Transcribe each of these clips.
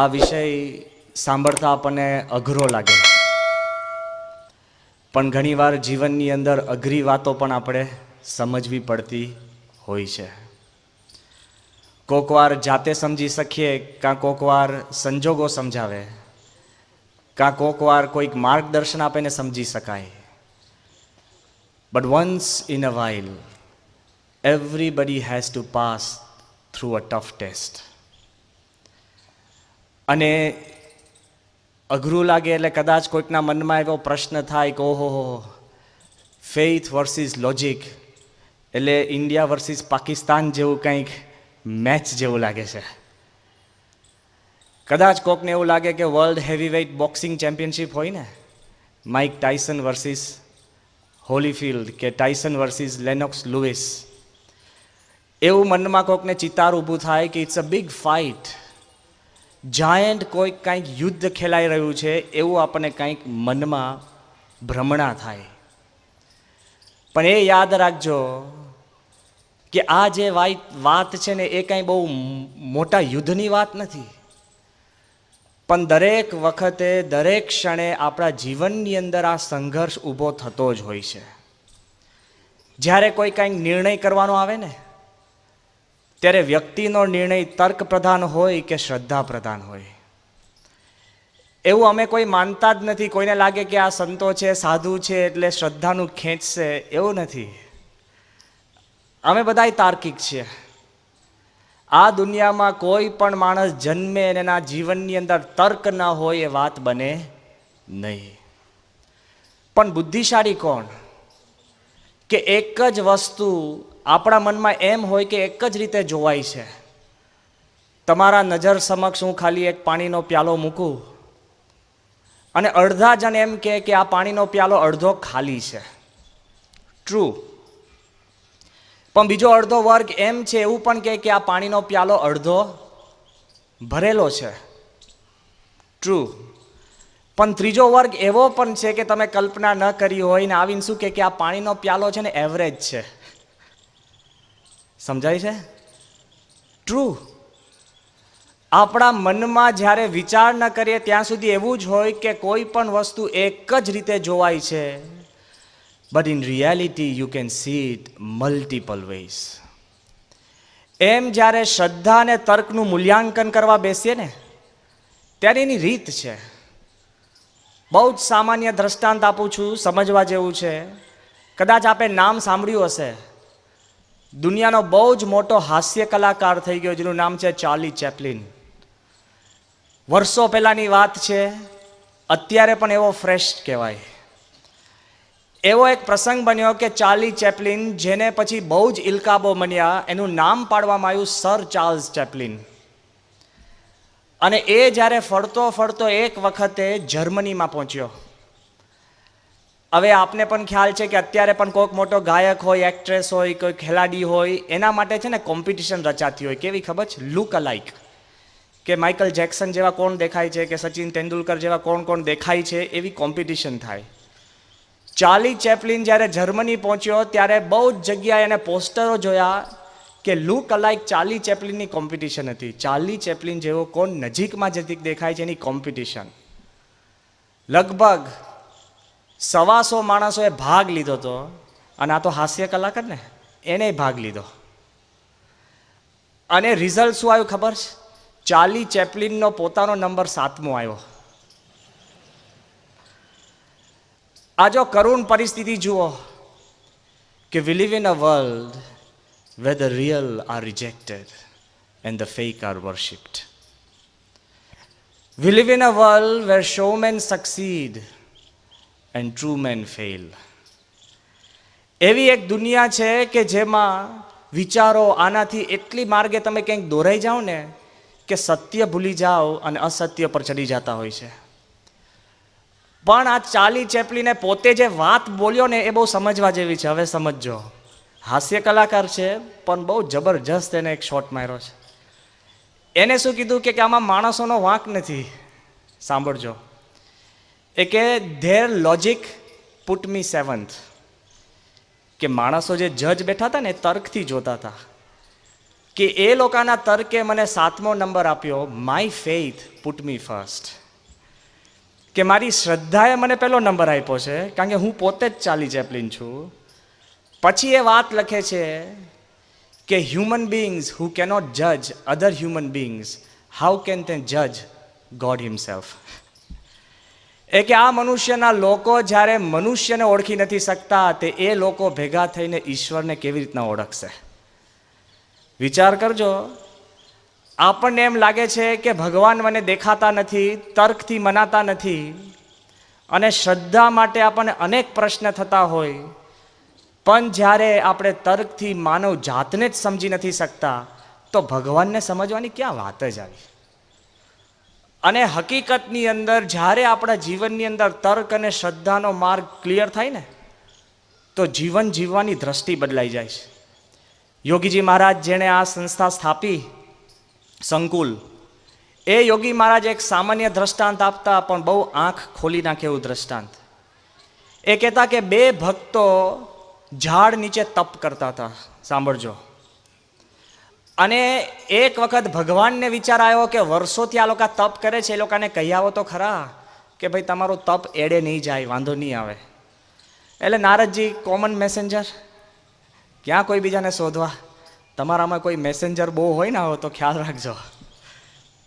આ વિષય સાંભળતા આપણને અઘરો લાગે પણ ઘણીવાર જીવનની અંદર અઘરી વાતો પણ આપણે સમજવી પડતી હોય છે કોકવાર જાતે સમજી શકીએ કાં કોકવાર સંજોગો સમજાવે કાં કોકવાર કોઈક માર્ગદર્શન આપીને સમજી શકાય but once in a while everybody has to pass through a tough test અને અઘરું લાગે એટલે કદાચ કોઈકના મનમાં એવો પ્રશ્ન થાય કે ઓહો ફેઇથ વર્સિસ લોજિક એટલે ઇન્ડિયા વર્સિસ પાકિસ્તાન જેવું કંઈક મેચ જેવું લાગે છે કદાચ કોકને એવું લાગે કે world heavy weight boxing championship હોય ને માઇક ટાયસન વર્સિસ હોલીફિલ્ડ કે ટાયસન વર્સિસ લેનોક્સ લુઇસ એવું મનમાં કોકને ચિતાર ઊભું થાય કે it's a big fight giant કોઈક કંઈક યુદ્ધ ખેલાઈ રહ્યું છે એવું આપણને કંઈક મનમાં ભ્રમણા થાય પણ એ યાદ રાખજો કે આ જે વાત છે ને એ કાંઈ બહુ મોટા યુદ્ધની વાત નથી પણ દરેક વખતે દરેક ક્ષણે આપણા જીવનની અંદર આ સંઘર્ષ ઊભો થતો જ હોય છે જ્યારે કોઈ કાંઈક નિર્ણય કરવાનો આવે ને ત્યારે વ્યક્તિનો નિર્ણય તર્ક પ્રધાન હોય કે શ્રદ્ધા પ્રધાન હોય એવું અમે કોઈ માનતા જ નથી કોઈને લાગે કે આ સંતો છે સાધુ છે એટલે શ્રદ્ધાનું ખેંચશે એવું નથી અમે બધાય તાર્કિક છીએ આ દુનિયામાં કોઈ પણ માણસ જન્મે અને એના જીવનની અંદર તર્ક ના હોય એ વાત બને નહીં પણ બુદ્ધિશાળી કોણ કે એક જ વસ્તુ આપણા મનમાં એમ હોય કે એક જ રીતે જોવાય છે તમારા નજર સમક્ષ હું ખાલી એક પાણીનો પ્યાલો મૂકું અને અડધા જણ એમ કહે કે આ પાણીનો પ્યાલો અડધો ખાલી છે ટ્રુ પણ બીજો અડધો વર્ગ એમ છે એવું પણ કહે કે આ પાણીનો પ્યાલો અડધો ભરેલો છે ટ્રુ પણ ત્રીજો વર્ગ એવો પણ છે કે તમે કલ્પના ન કરી હોય ને આવીને શું કે આ પાણીનો પ્યાલો છે ને એવરેજ છે સમજાય છે ટ્રુ આપણા મનમાં જ્યારે વિચાર ન કરીએ ત્યાં સુધી એવું જ હોય કે કોઈ પણ વસ્તુ એક જ રીતે જોવાય છે but in reality you can see it multiple ways એમ જ્યારે શ્રદ્ધા અને તર્કનું મૂલ્યાંકન કરવા બેસીએ ને ત્યારે એની રીત છે બહુ જ સામાન્ય દ્રષ્ટાંત આપું છું સમજવા જેવું છે કદાચ આપે નામ સાંભળ્યું હશે દુનિયાનો બહુ જ મોટો હાસ્ય કલાકાર થઈ ગયો જેનું નામ છે ચાર્લી ચેપલિન વર્ષો પહેલાંની વાત છે અત્યારે પણ એવો ફ્રેશ કહેવાય એવો એક પ્રસંગ બન્યો કે ચાર્લી ચેપલિન જેને પછી બહુ જ ઇલકાબો બન્યા એનું નામ પાડવામાં આવ્યું સર ચાર્લ્સ ચેપલિન અને એ જ્યારે ફરતો ફરતો એક વખતે જર્મનીમાં પહોંચ્યો હવે આપને પણ ખ્યાલ છે કે અત્યારે પણ કોઈક મોટો ગાયક હોય એક્ટ્રેસ હોય કોઈ ખેલાડી હોય એના માટે છે ને કોમ્પિટિશન રચાતી હોય કેવી ખબર છે લુક અલાઇક કે માઇકલ જેક્સન જેવા કોણ દેખાય છે કે સચિન તેંડુલકર જેવા કોણ કોણ દેખાય છે એવી કોમ્પિટિશન થાય ચાર્લી ચેપલિન જ્યારે જર્મની પહોંચ્યો ત્યારે બહુ જ જગ્યાએ એને પોસ્ટરો જોયા કે લુક અલાઇક ચાર્લી ચેપલિનની કોમ્પિટિશન હતી ચાર્લી ચેપલિન જેવો કોણ નજીકમાં જતી દેખાય છે એની કોમ્પિટિશન લગભગ સવાસો માણસોએ ભાગ લીધો હતો અને આ તો હાસ્ય કલાકાર ને એને ભાગ લીધો અને રિઝલ્ટ શું આવ્યું ખબર છે ચાલી ચેપલિનનો પોતાનો નંબર સાતમો આવ્યો આ જો કરુણ પરિસ્થિતિ જુઓ કે we live in a world where the real are rejected and the fake are worshipped we live in a world where show man succeed and true man fail એવી એક દુનિયા છે કે જેમાં વિચારો આનાથી એટલી માર્ગે તમે ક્યાંક દોરાઈ જાઓ ને કે સત્ય ભૂલી જાઓ અને અસત્ય પર ચડી જતા હોય છે પણ આ ચાલી ચેપલીને પોતે જે વાત બોલ્યો ને એ બહુ સમજવા જેવી છે હવે સમજજો હાસ્ય કલાકાર છે પણ બહુ જબરજસ્ત એને એક શોટ માર્યો છે એને શું કીધું કે આમાં માણસોનો વાંક નથી સાંભળજો એ કે their logic put me seventh કે માણસો જે જજ બેઠા હતા ને તર્કથી જોતા હતા કે એ લોકોના તર્કે મને સાતમો નંબર આપ્યો my faith put me first કે મારી શ્રદ્ધાએ મને પહેલો નંબર આપ્યો છે કારણ કે હું પોતે જ ચાલી ચેપલિન છું પછી એ વાત લખે છે કે હ્યુમન બિંગ્સ હુ કેનોટ જજ other human beings how can તે જજ ગોડ હિમસેલ્ફ એ કે આ મનુષ્યના લોકો જ્યારે મનુષ્યને ઓળખી નથી શકતા તે એ લોકો ભેગા થઈને ઈશ્વરને કેવી રીતના ઓળખશે વિચાર કરજો આપણને એમ લાગે છે કે ભગવાન મને દેખાતા નથી તર્કથી મનાતા નથી અને શ્રદ્ધા માટે આપણને અનેક પ્રશ્ન થતા હોય પણ જ્યારે આપણે તર્કથી માનવ જાતને જ સમજી નથી શકતા તો ભગવાનને સમજવાની ક્યાં વાત જ આવી અને હકીકતની અંદર જ્યારે આપણા જીવનની અંદર તર્ક અને શ્રદ્ધાનો માર્ગ ક્લિયર થાય ને તો જીવન જીવવાની દ્રષ્ટિ બદલાઈ જાય છે યોગીજી મહારાજ જેણે આ સંસ્થા સ્થાપી સંકુલ એ યોગી મહારાજ એક સામાન્ય દ્રષ્ટાંત આપતા પણ બહુ આંખ ખોલી નાખે એવું દ્રષ્ટાંત એ કહેતા કે બે ભક્તો ઝાડ નીચે તપ કરતા હતા સાંભળજો અને એક વખત ભગવાનને વિચાર આવ્યો કે વર્ષોથી આ લોકો તપ કરે છે એ લોકોને કહી આવો તો ખરા કે ભાઈ તમારું તપ એડે નહીં જાય વાંધો નહીં આવે એટલે નારદજી કોમન મેસેન્જર ક્યાં કોઈ બીજાને શોધવા તમારામાં કોઈ મેસેન્જર બહુ હોય ને આવો તો ખ્યાલ રાખજો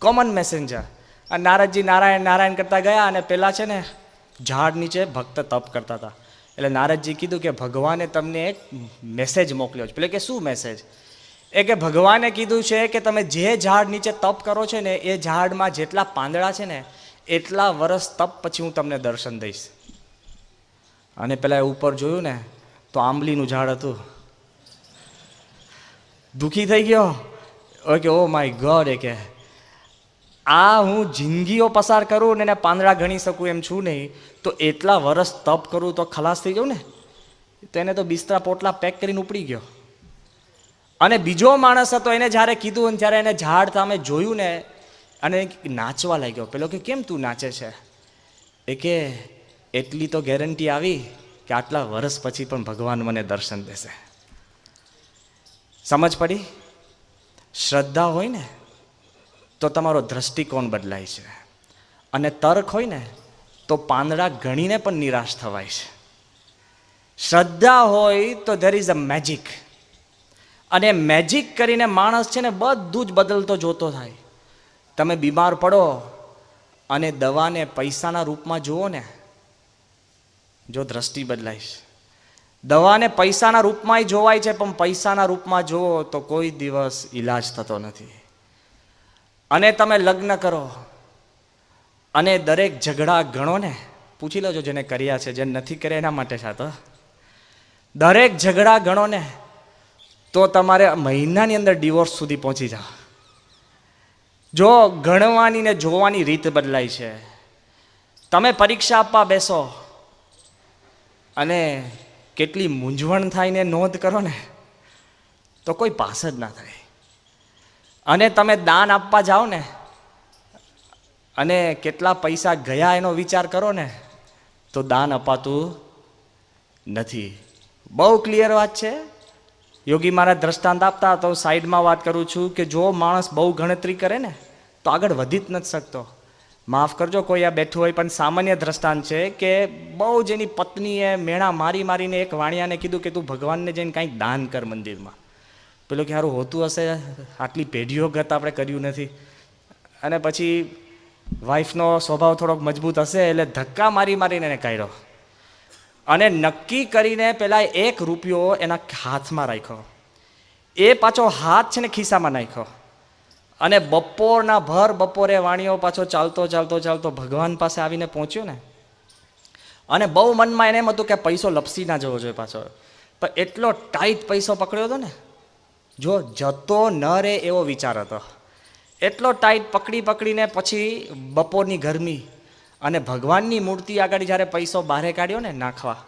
કોમન મેસેન્જર અને નારદજી નારાયણ નારાયણ કરતા ગયા અને પહેલાં છે ને ઝાડ નીચે ભક્ત તપ કરતા હતા એટલે નારદજી કીધું કે ભગવાને તમને એક મેસેજ મોકલ્યો છે પેલે કે શું મેસેજ એ કે ભગવાને કીધું છે કે તમે જે ઝાડ નીચે તપ કરો છો ને એ ઝાડમાં જેટલા પાંદડા છે ને એટલા વર્ષ તપ પછી હું તમને દર્શન દઈશ અને પેલા ઉપર જોયું ને તો આંબલીનું ઝાડ હતું દુઃખી થઈ ગયો ઓકે ઓ માય ગોડ એ કે આ હું જિંદગીઓ પસાર કરું ને એને પાંદડા ગણી શકું એમ છું નહીં તો એટલા વર્ષ તપ કરું તો ખલાસ થઈ જાઉં ને તો એને તો બિસ્તરા પોટલા પેક કરીને ઉપડી ગયો અને બીજો માણસ હતો એને જ્યારે કીધું ને જ્યારે એને ઝાડ સામે જોયું ને અને નાચવા લાગ્યો પેલો કે કેમ તું નાચે છે એ કે એટલી તો ગેરંટી આવી કે આટલા વર્ષ પછી પણ ભગવાન મને દર્શન દેશે સમજ પડી શ્રદ્ધા હોય ને તો તમારો દ્રષ્ટિકોણ બદલાય છે અને તર્ક હોય ને તો પાંદડા ગણીને પણ નિરાશ થવાય છે શ્રદ્ધા હોય તો ધેર ઇઝ અ મેજિક અને મેજિક કરીને માણસ છે ને બધું જ બદલતો જોતો થાય તમે બીમાર પડો અને દવાને પૈસાના રૂપમાં જુઓ ને જો દ્રષ્ટિ બદલાઈશ દવાને પૈસાના રૂપમાંય જોવાય છે પણ પૈસાના રૂપમાં જુઓ તો કોઈ દિવસ ઈલાજ થતો નથી અને તમે લગ્ન કરો અને દરેક ઝઘડા ગણો ને પૂછી લેજો જેને કર્યા છે જેને નથી કર્યા એના માટે છે તો દરેક ઝઘડા ગણો ને તો તમારે મહિનાની અંદર ડિવોર્સ સુધી પહોંચી જાઓ જો ગણવાની ને જોવાની રીત બદલાય છે તમે પરીક્ષા આપવા બેસો અને કેટલી મૂંઝવણ થાય ને નોંધ કરો ને તો કોઈ પાસ જ ના થાય અને તમે દાન આપવા જાઓ ને અને કેટલા પૈસા ગયા એનો વિચાર કરો ને તો દાન અપાતું નથી બહુ ક્લિયર વાત છે યોગી મારા દ્રષ્ટાંત આપતા તો સાઈડમાં વાત કરું છું કે જો માણસ બહુ ગણતરી કરે ને તો આગળ વધી જ નથી શકતો માફ કરજો કોઈ આ બેઠું હોય પણ સામાન્ય દ્રષ્ટાંત છે કે બહુ જ એની પત્નીએ મેણા મારી મારીને એક વાણિયાને કીધું કે તું ભગવાનને જઈને કંઈક દાન કર મંદિરમાં પેલું કે સારું હોતું હશે આટલી પેઢીઓ ગત આપણે કર્યું નથી અને પછી વાઈફનો સ્વભાવ થોડોક મજબૂત હશે એટલે ધક્કા મારી મારીને એને કાઢ્યો અને નક્કી કરીને પેલા એક રૂપિયો એના હાથમાં રાખ્યો એ પાછો હાથ છે ને ખિસ્સામાં નાખ્યો અને બપોરના ભર બપોરે વાણીઓ પાછો ચાલતો ચાલતો ચાલતો ભગવાન પાસે આવીને પહોંચ્યો ને અને બહુ મનમાં એને એમ હતું કે પૈસો લપસી ના જવો જોઈએ પાછો પણ એટલો ટાઈટ પૈસો પકડ્યો હતો ને જો જતો ન રહે એવો વિચાર હતો એટલો ટાઈટ પકડી પકડીને પછી બપોરની ગરમી અને ભગવાનની મૂર્તિ આગળ જ્યારે પૈસો બહારે કાઢ્યો ને નાખવા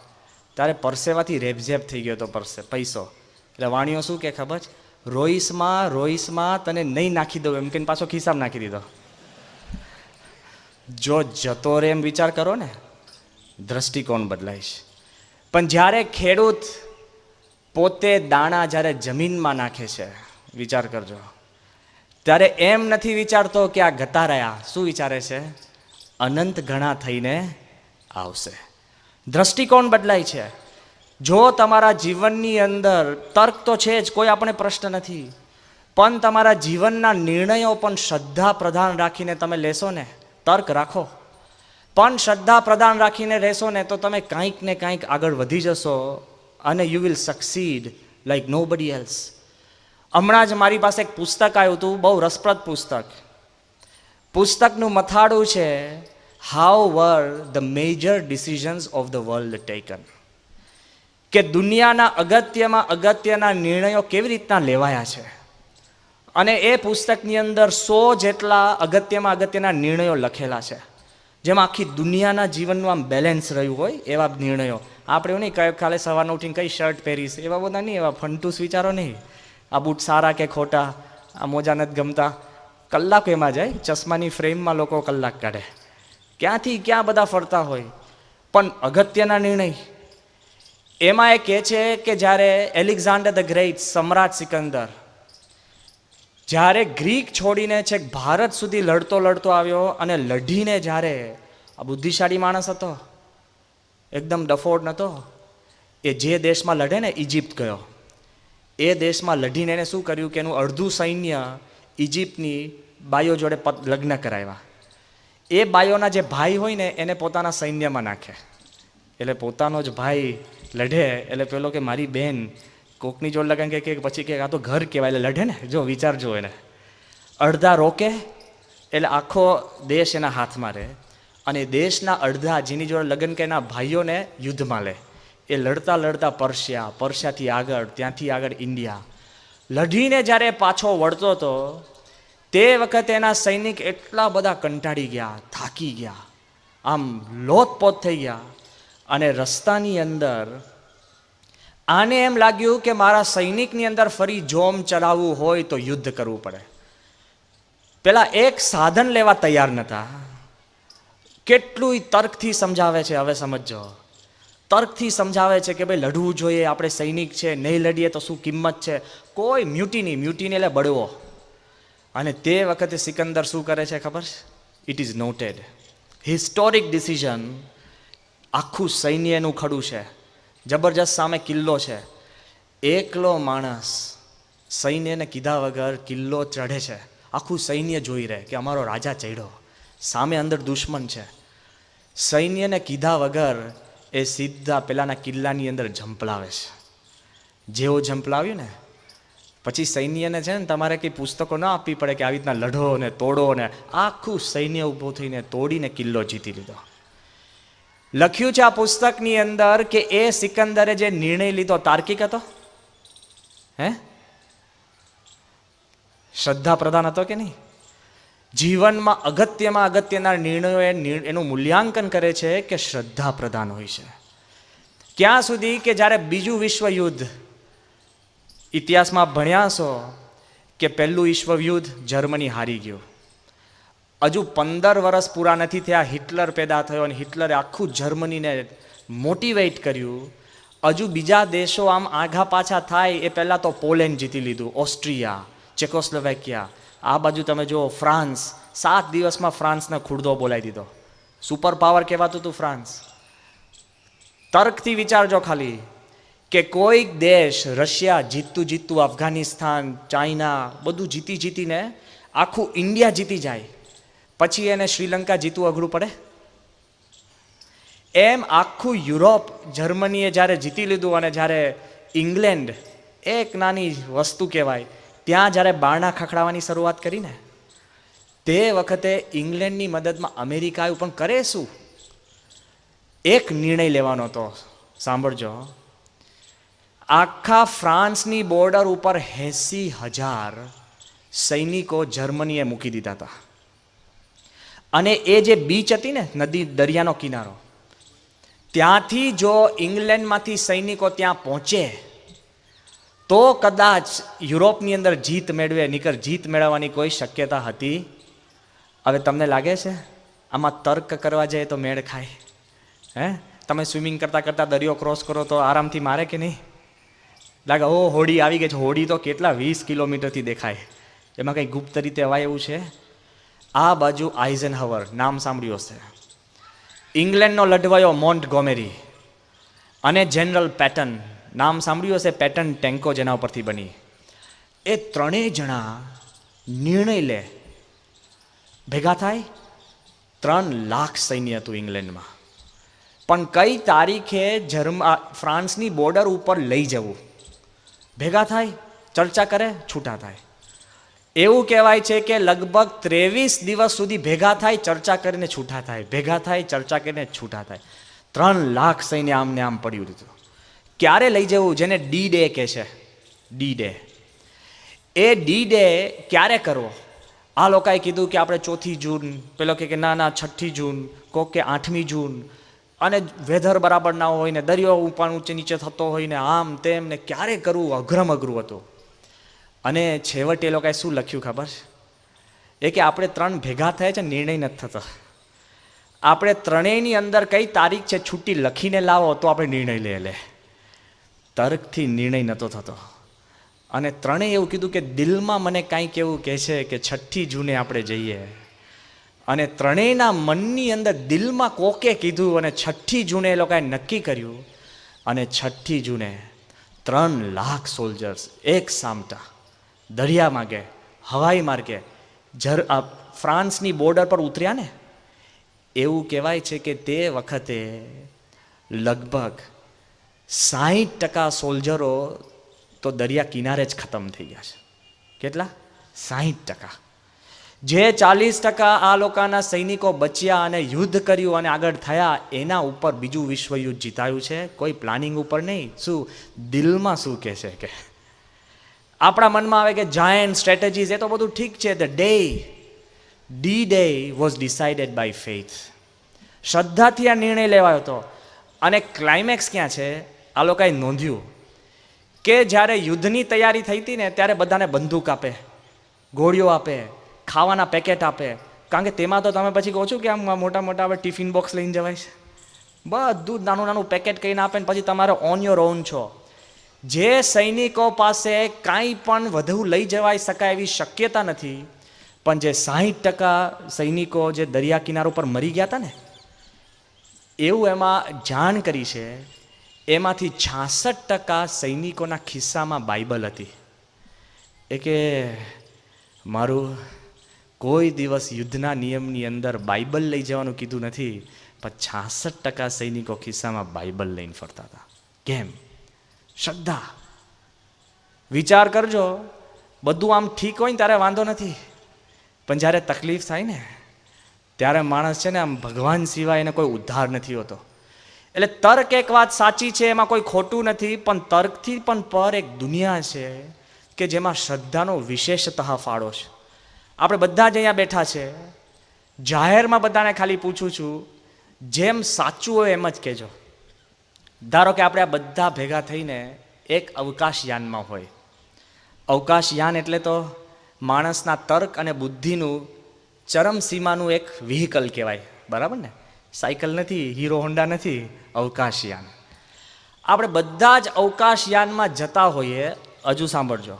ત્યારે પરસેવાથી રેબઝેબ થઈ ગયો હતો પરસે પૈસો એટલે વાણીઓ શું કે ખબર છે રોઈસમાં રોઈસમાં તને નહીં નાખી દઉં એમ કહીને પાછો ખિસ્સામાં નાખી દીધો જો જતો રે એમ વિચાર કરો ને દ્રષ્ટિકોણ બદલાઈશ પણ જ્યારે ખેડૂત પોતે દાણા જ્યારે જમીનમાં નાખે છે વિચાર કરજો ત્યારે એમ નથી વિચારતો કે આ ગતા રહ્યા શું વિચારે છે અનંત ઘણા થઈને આવશે દ્રષ્ટિકોણ બદલાય છે જો તમારા જીવનની અંદર તર્ક તો છે જ કોઈ આપણે પ્રશ્ન નથી પણ તમારા જીવનના નિર્ણયો પણ શ્રદ્ધા પ્રધાન રાખીને તમે લેશો ને તર્ક રાખો પણ શ્રદ્ધા પ્રધાન રાખીને રહેશો ને તો તમે કાંઈક ને કાંઈક આગળ વધી જશો અને you will succeed like nobody else હમણાં જ મારી પાસે એક પુસ્તક આવ્યું હતું બહુ રસપ્રદ પુસ્તક પુસ્તકનું મથાળું છે how were the major decisions of the world taken કે દુનિયાના અગત્યમાં અગત્યના નિર્ણયો કેવી રીતના લેવાયા છે અને એ પુસ્તકની અંદર સો જેટલા અગત્યમાં અગત્યના નિર્ણયો લખેલા છે જેમાં આખી દુનિયાના જીવનનું આમ બેલેન્સ રહ્યું હોય એવા નિર્ણયો આપણે એવું નહીં કાલે સવારનો ઉઠીને કઈ શર્ટ પહેરીશ એવા બધા નહીં એવા ફંટુસ વિચારો નહીં આ બૂટ સારા કે ખોટા આ મોજા નથી ગમતા કલાકો એમાં જાય ચશ્માની ફ્રેમમાં લોકો કલાક કાઢે ક્યાંથી ક્યાં બધા ફરતા હોય પણ અગત્યના નિર્ણય એમાં એ કહે છે કે જ્યારે એલેક્ઝાન્ડર ધ ગ્રેટ સમ્રાટ સિકંદર જ્યારે ગ્રીક છોડીને છેક ભારત સુધી લડતો લડતો આવ્યો અને લઢીને જ્યારે આ બુદ્ધિશાળી માણસ હતો એકદમ ડફોડ નહોતો એ જે દેશમાં લડે ને ઇજિપ્ત ગયો એ દેશમાં લઢીને એને શું કર્યું કે એનું અડધું સૈન્ય ઇજિપ્તની બાઈઓ જોડે લગ્ન કરાવ્યા એ બાઈઓના જે ભાઈ હોય ને એને પોતાના સૈન્યમાં નાખે એટલે પોતાનો જ ભાઈ લઢે એટલે પેલો કે મારી બહેન કોકની જોડ લગન કે કે પછી કે આ તો ઘર કહેવાય એટલે લઢે ને જો વિચારજો એને અડધા રોકે એટલે આખો દેશ એના હાથમાં રહે અને દેશના અડધા જેની જોડે લગ્ન કે એના ભાઈઓને યુદ્ધમાં લે એ લડતા લડતા પરસ્યા પરસ્યાથી આગળ ત્યાંથી આગળ ઇન્ડિયા લઢીને જ્યારે પાછો વળતો હતો તે વખતે એના સૈનિક એટલા બધા કંટાળી ગયા થાકી ગયા આમ લોતપોત થઈ ગયા અને રસ્તાની અંદર આને એમ લાગ્યું કે મારા સૈનિકની અંદર ફરી જોમ ચલાવવું હોય તો યુદ્ધ કરવું પડે પેલા એક સાધન લેવા તૈયાર નહોતા કેટલું તર્કથી સમજાવે છે હવે સમજો તર્કથી સમજાવે છે કે ભાઈ લડવું જોઈએ આપણે સૈનિક છે નહીં લડીએ તો શું કિંમત છે કોઈ મ્યુટીની મ્યુટીને એટલે બળવો અને તે વખતે સિકંદર શું કરે છે ખબર છે it is noted historic decision આખું સૈન્યનું ખડું છે જબરજસ્ત સામે કિલ્લો છે એકલો માણસ સૈન્યને કીધા વગર કિલ્લો ચઢે છે આખું સૈન્ય જોઈ રહે કે અમારો રાજા ચડ્યો સામે અંદર દુશ્મન છે સૈન્યને કીધા વગર એ સીધા પહેલાંના કિલ્લાની અંદર ઝંપલાવે છે જેવો ઝંપલાવ્યું ને પછી સૈન્યને છે ને તમારે કંઈ પુસ્તકો ન આપવી પડે કે આવી રીતના લઢો ને તોડો ને આખું સૈન્ય ઊભું થઈને તોડીને કિલ્લો જીતી લીધો લખ્યું છે આ પુસ્તકની અંદર કે એ સિકંદરે જે નિર્ણય લીધો તાર્કિક હતો હે શ્રદ્ધા પ્રધાન હતો કે નહીં જીવનમાં અગત્યમાં અગત્યના નિર્ણયો એનું મૂલ્યાંકન કરે છે કે શ્રદ્ધા પ્રધાન હોય છે ક્યાં સુધી કે જ્યારે બીજું વિશ્વયુદ્ધ ઇતિહાસમાં ભણ્યા છો કે પહેલું વિશ્વયુદ્ધ જર્મની હારી ગયું હજુ પંદર વર્ષ પૂરા નથી થયા હિટલર પેદા થયો અને હિટલરે આખું જર્મનીને મોટિવેટ કર્યું હજુ બીજા દેશો આમ આઘા પાછા થાય એ પહેલાં તો પોલેન્ડ જીતી લીધું ઓસ્ટ્રિયા ચેકોસ્લોવેકિયા આ બાજુ તમે જુઓ ફ્રાન્સ સાત દિવસમાં ફ્રાન્સને ખૂડદો બોલાવી દીધો સુપર પાવર કહેવાતું હતું ફ્રાન્સ તર્કથી વિચારજો ખાલી કે કોઈક દેશ રશિયા જીતતું જીતતું અફઘાનિસ્તાન ચાઇના બધું જીતી જીતીને આખું ઇન્ડિયા જીતી જાય પછી એને શ્રીલંકા જીતવું અઘરું પડે એમ આખું યુરોપ જર્મનીએ જ્યારે જીતી લીધું અને જ્યારે ઇંગ્લેન્ડ એક નાની વસ્તુ કહેવાય ત્યાં જ્યારે બારણા ખખડાવવાની શરૂઆત કરી ને તે વખતે ઇંગ્લેન્ડની મદદમાં અમેરિકા આવ્યું પણ કરે શું એક નિર્ણય લેવાનો હતો સાંભળજો આખા ફ્રાન્સની બોર્ડર ઉપર એંસી હજાર સૈનિકો જર્મનીએ મૂકી દીધા હતા અને એ જે બીચ હતી ને નદી દરિયાનો કિનારો ત્યાંથી જો ઇંગ્લેન્ડમાંથી સૈનિકો ત્યાં પહોંચે તો કદાચ યુરોપની અંદર જીત મેળવે નિકર જીત મેળવવાની કોઈ શક્યતા હતી હવે તમને લાગે છે આમાં તર્ક કરવા જાય તો મેળ ખાય હે તમે સ્વિમિંગ કરતાં કરતાં દરિયો ક્રોસ કરો તો આરામથી મારે કે નહીં લાગે ઓ હોડી આવી ગઈ છે હોડી તો કેટલા વીસ કિલોમીટરથી દેખાય એમાં કંઈ ગુપ્ત રીતે અવાય એવું છે આ બાજુ આઇઝન હવર નામ સાંભળ્યું હશે ઇંગ્લેન્ડનો લઢવાયો મોન્ટ ગોમેરી અને જનરલ પેટર્ન નામ સાંભળ્યું હશે પેટર્ન ટેન્કો જેના ઉપરથી બની એ ત્રણેય જણા નિર્ણય લે ભેગા થાય ત્રણ લાખ સૈન્ય હતું ઇંગ્લેન્ડમાં પણ કઈ તારીખે જર્મા ફ્રાન્સની બોર્ડર ઉપર લઈ જવું ભેગા થાય ચર્ચા કરે છૂટા થાય એવું કહેવાય છે કે લગભગ ત્રેવીસ દિવસ સુધી ભેગા થાય ચર્ચા કરીને છૂટા થાય ભેગા થાય ચર્ચા કરીને છૂટા થાય ત્રણ લાખ સૈન્ય આમને આમ પડ્યું હતું ક્યારે લઈ જવું જેને ડી ડે કહે છે ડી ડે એ ડી ડે ક્યારે કરવો આ લોકોએ કીધું કે આપણે ચોથી જૂન પેલો કે ના ના છઠ્ઠી જૂન કોક કે આઠમી જૂન અને વેધર બરાબર ના હોય ને દરિયો ઉપર ઊંચે નીચે થતો હોય ને આમ તેમ ને ક્યારે કરવું અઘરમ અઘરું હતું અને છેવટે એ લોકોએ શું લખ્યું ખબર છે એ કે આપણે ત્રણ ભેગા થયા છે નિર્ણય નથી થતો આપણે ત્રણેયની અંદર કઈ તારીખ છે છૂટી લખીને લાવો તો આપણે નિર્ણય લઈ લે તર્કથી નિર્ણય નહોતો થતો અને ત્રણેય એવું કીધું કે દિલમાં મને કાંઈક એવું કહે છે કે છઠ્ઠી જૂને આપણે જઈએ અને ત્રણેયના મનની અંદર દિલમાં કોકે કીધું અને છઠ્ઠી જૂને એ લોકોએ નક્કી કર્યું અને છઠ્ઠી જૂને ત્રણ લાખ સોલ્જર્સ એક સામટા દરિયા માર્ગે હવાઈ માર્ગે જર ફ્રાન્સની બોર્ડર પર ઉતર્યા ને એવું કહેવાય છે કે તે વખતે લગભગ સાહીઠ ટકા સોલ્જરો તો દરિયા કિનારે જ ખતમ થઈ ગયા છે કેટલા સાહીઠ ટકા જે ચાલીસ ટકા આ લોકોના સૈનિકો બચ્યા અને યુદ્ધ કર્યું અને આગળ થયા એના ઉપર બીજું વિશ્વયુદ્ધ જીતાયું છે કોઈ પ્લાનિંગ ઉપર નહીં શું દિલમાં શું કહે છે કે આપણા મનમાં આવે કે જાયન્ટ સ્ટ્રેટેજીસ એ તો બધું ઠીક છે the day D day was decided by faith શ્રદ્ધાથી આ નિર્ણય લેવાયો હતો અને ક્લાઇમેક્સ ક્યાં છે આ લોકોએ નોંધ્યું કે જ્યારે યુદ્ધની તૈયારી થઈ હતી ને ત્યારે બધાને બંદૂક આપે ગોળીઓ આપે ખાવાના પેકેટ આપે કારણ કે તેમાં તો તમે પછી કહો છો કે આમ મોટા મોટા હવે ટિફિન બોક્સ લઈને જવાય છે બધું નાનું નાનું પેકેટ કહીને આપે ને પછી તમારે ઓન યોર ઓન છો જે સૈનિકો પાસે કાંઈ પણ વધુ લઈ જવાય શકાય એવી શક્યતા નથી પણ જે સાહીઠ ટકા સૈનિકો જે દરિયા કિનારો પર મરી ગયા હતા ને એવું એમાં જાણ કરી છે એમાંથી છાસઠ ટકા સૈનિકોના ખિસ્સામાં બાઇબલ હતી એ કે મારું કોઈ દિવસ યુદ્ધના નિયમની અંદર બાઇબલ લઈ જવાનું કીધું નથી પણ છાસઠ ટકા સૈનિકો ખિસ્સામાં બાઇબલ લઈને ફરતા હતા કેમ શ્રદ્ધા વિચાર કરજો બધું આમ ઠીક હોય ને ત્યારે વાંધો નથી પણ જ્યારે તકલીફ થાય ને ત્યારે માણસ છે ને આમ ભગવાન સિવાય એને કોઈ ઉદ્ધાર નથી હોતો એટલે તર્ક એક વાત સાચી છે એમાં કોઈ ખોટું નથી પણ તર્કથી પણ પર એક દુનિયા છે કે જેમાં શ્રદ્ધાનો વિશેષતઃ ફાળો છે આપણે બધા જ અહીંયા બેઠા છે જાહેરમાં બધાને ખાલી પૂછું છું જેમ સાચું હોય એમ જ કહેજો ધારો કે આપણે આ બધા ભેગા થઈને એક અવકાશયાનમાં હોય અવકાશયાન એટલે તો માણસના તર્ક અને બુદ્ધિનું ચરમસીમાનું એક વ્હીકલ કહેવાય બરાબર ને સાયકલ નથી હીરો હોન્ડા નથી અવકાશયાન આપણે બધા જ અવકાશયાનમાં જતા હોઈએ હજુ સાંભળજો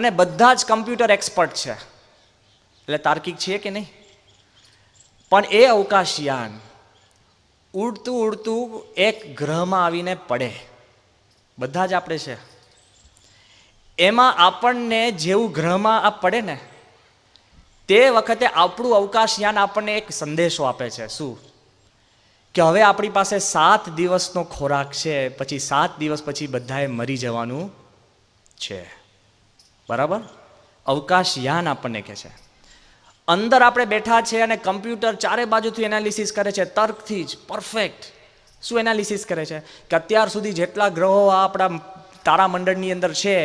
અને બધા જ કમ્પ્યુટર એક્સપર્ટ છે એટલે તાર્કિક છે કે નહીં પણ એ અવકાશયાન ઉડતું ઉડતું એક ગ્રહમાં આવીને પડે બધા જ આપણે છે એમાં આપણને જેવું ગ્રહમાં આ પડે ને તે વખતે આપણું અવકાશયાન આપણને એક સંદેશો આપે છે શું કે હવે આપણી પાસે સાત દિવસનો ખોરાક છે પછી સાત દિવસ પછી બધાએ મરી જવાનું છે બરાબર અવકાશયાન આપણને કહે છે અંદર આપણે બેઠા છે અને કમ્પ્યુટર ચારે બાજુથી એનાલિસિસ કરે છે તર્કથી જ પરફેક્ટ શું એનાલિસિસ કરે છે કે અત્યાર સુધી જેટલા ગ્રહો આપણા તારામંડળની અંદર છે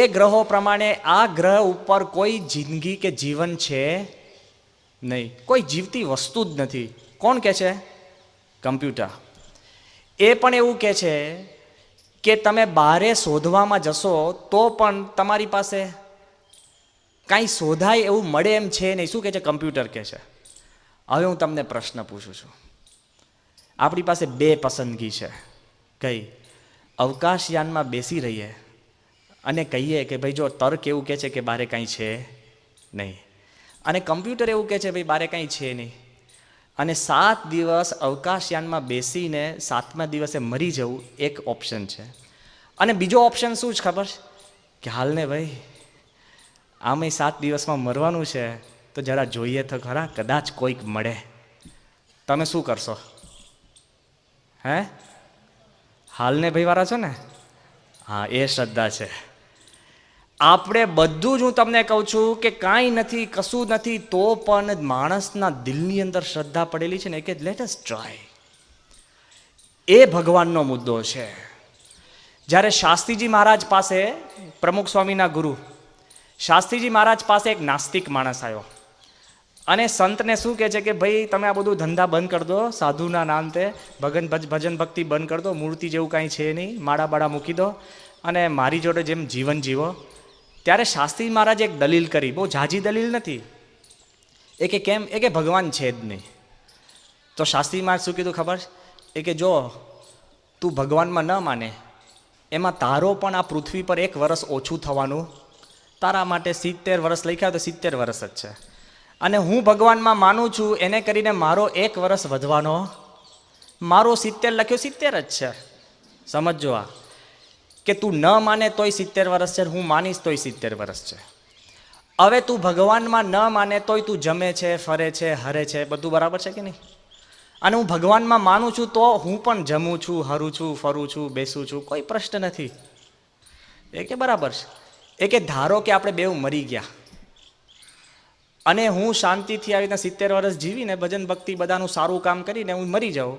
એ ગ્રહો પ્રમાણે આ ગ્રહ ઉપર કોઈ જિંદગી કે જીવન છે નહીં કોઈ જીવતી વસ્તુ જ નથી કોણ કહે છે કમ્પ્યુટર એ પણ એવું કહે છે કે તમે બહારે શોધવામાં જશો તો પણ તમારી પાસે કાંઈ શોધાય એવું મળે એમ છે નહીં શું કહે છે કમ્પ્યુટર કહે છે હવે હું તમને પ્રશ્ન પૂછું છું આપણી પાસે બે પસંદગી છે કઈ અવકાશયાનમાં બેસી રહીએ અને કહીએ કે ભાઈ જો તર્ક એવું કહે છે કે બારે કાંઈ છે નહીં અને કમ્પ્યુટર એવું કહે છે ભાઈ બારે કાંઈ છે નહીં અને સાત દિવસ અવકાશયાનમાં બેસીને સાતમા દિવસે મરી જવું એક ઓપ્શન છે અને બીજો ઓપ્શન શું છે ખબર છે કે હાલને ભાઈ આમે સાત દિવસમાં મરવાનું છે તો જરા જોઈએ તો ખરા કદાચ કોઈક મળે તમે શું કરશો હે હાલને ભાઈ વાળા છો ને હા એ શ્રદ્ધા છે આપણે બધું જ હું તમને કહું છું કે કાંઈ નથી કશું નથી તો પણ માણસના દિલની અંદર શ્રદ્ધા પડેલી છે ને કે લેટ અસ ટ્રાય એ ભગવાનનો મુદ્દો છે જ્યારે શાસ્ત્રીજી મહારાજ પાસે પ્રમુખ સ્વામીના ગુરુ શાસ્ત્રીજી મહારાજ પાસે એક નાસ્તિક માણસ આવ્યો અને સંતને શું કહે છે કે ભાઈ તમે આ બધું ધંધા બંધ કરી દો સાધુના નામ તે ભગન ભજ ભજન ભક્તિ બંધ કરી દો મૂર્તિ જેવું કાંઈ છે નહીં માળા બાળા મૂકી દો અને મારી જોડે જેમ જીવન જીવો ત્યારે શાસ્ત્રી મહારાજે એક દલીલ કરી બહુ ઝાઝી દલીલ નથી એ કે કેમ એ કે ભગવાન છે જ નહીં તો શાસ્ત્રી મહારાજ શું કીધું ખબર એ કે જો તું ભગવાનમાં ન માને એમાં તારો પણ આ પૃથ્વી પર એક વર્ષ ઓછું થવાનું તારા માટે સિત્તેર વર્ષ લખ્યા તો સિત્તેર વર્ષ જ છે અને હું ભગવાનમાં માનું છું એને કરીને મારો એક વર્ષ વધવાનો મારો સિત્તેર લખ્યો સિત્તેર જ છે સમજો આ કે તું ન માને તોય સિત્તેર વર્ષ છે હું માનીશ તોય સિત્તેર વર્ષ છે હવે તું ભગવાનમાં ન માને તોય તું જમે છે ફરે છે હરે છે બધું બરાબર છે કે નહીં અને હું ભગવાનમાં માનું છું તો હું પણ જમું છું હરું છું ફરું છું બેસું છું કોઈ પ્રશ્ન નથી એ કે બરાબર છે એ કે ધારો કે આપણે બેઉ મરી ગયા અને હું શાંતિથી આવી રીતના સિત્તેર વર્ષ જીવીને ભજન ભક્તિ બધાનું સારું કામ કરીને હું મરી જાઉં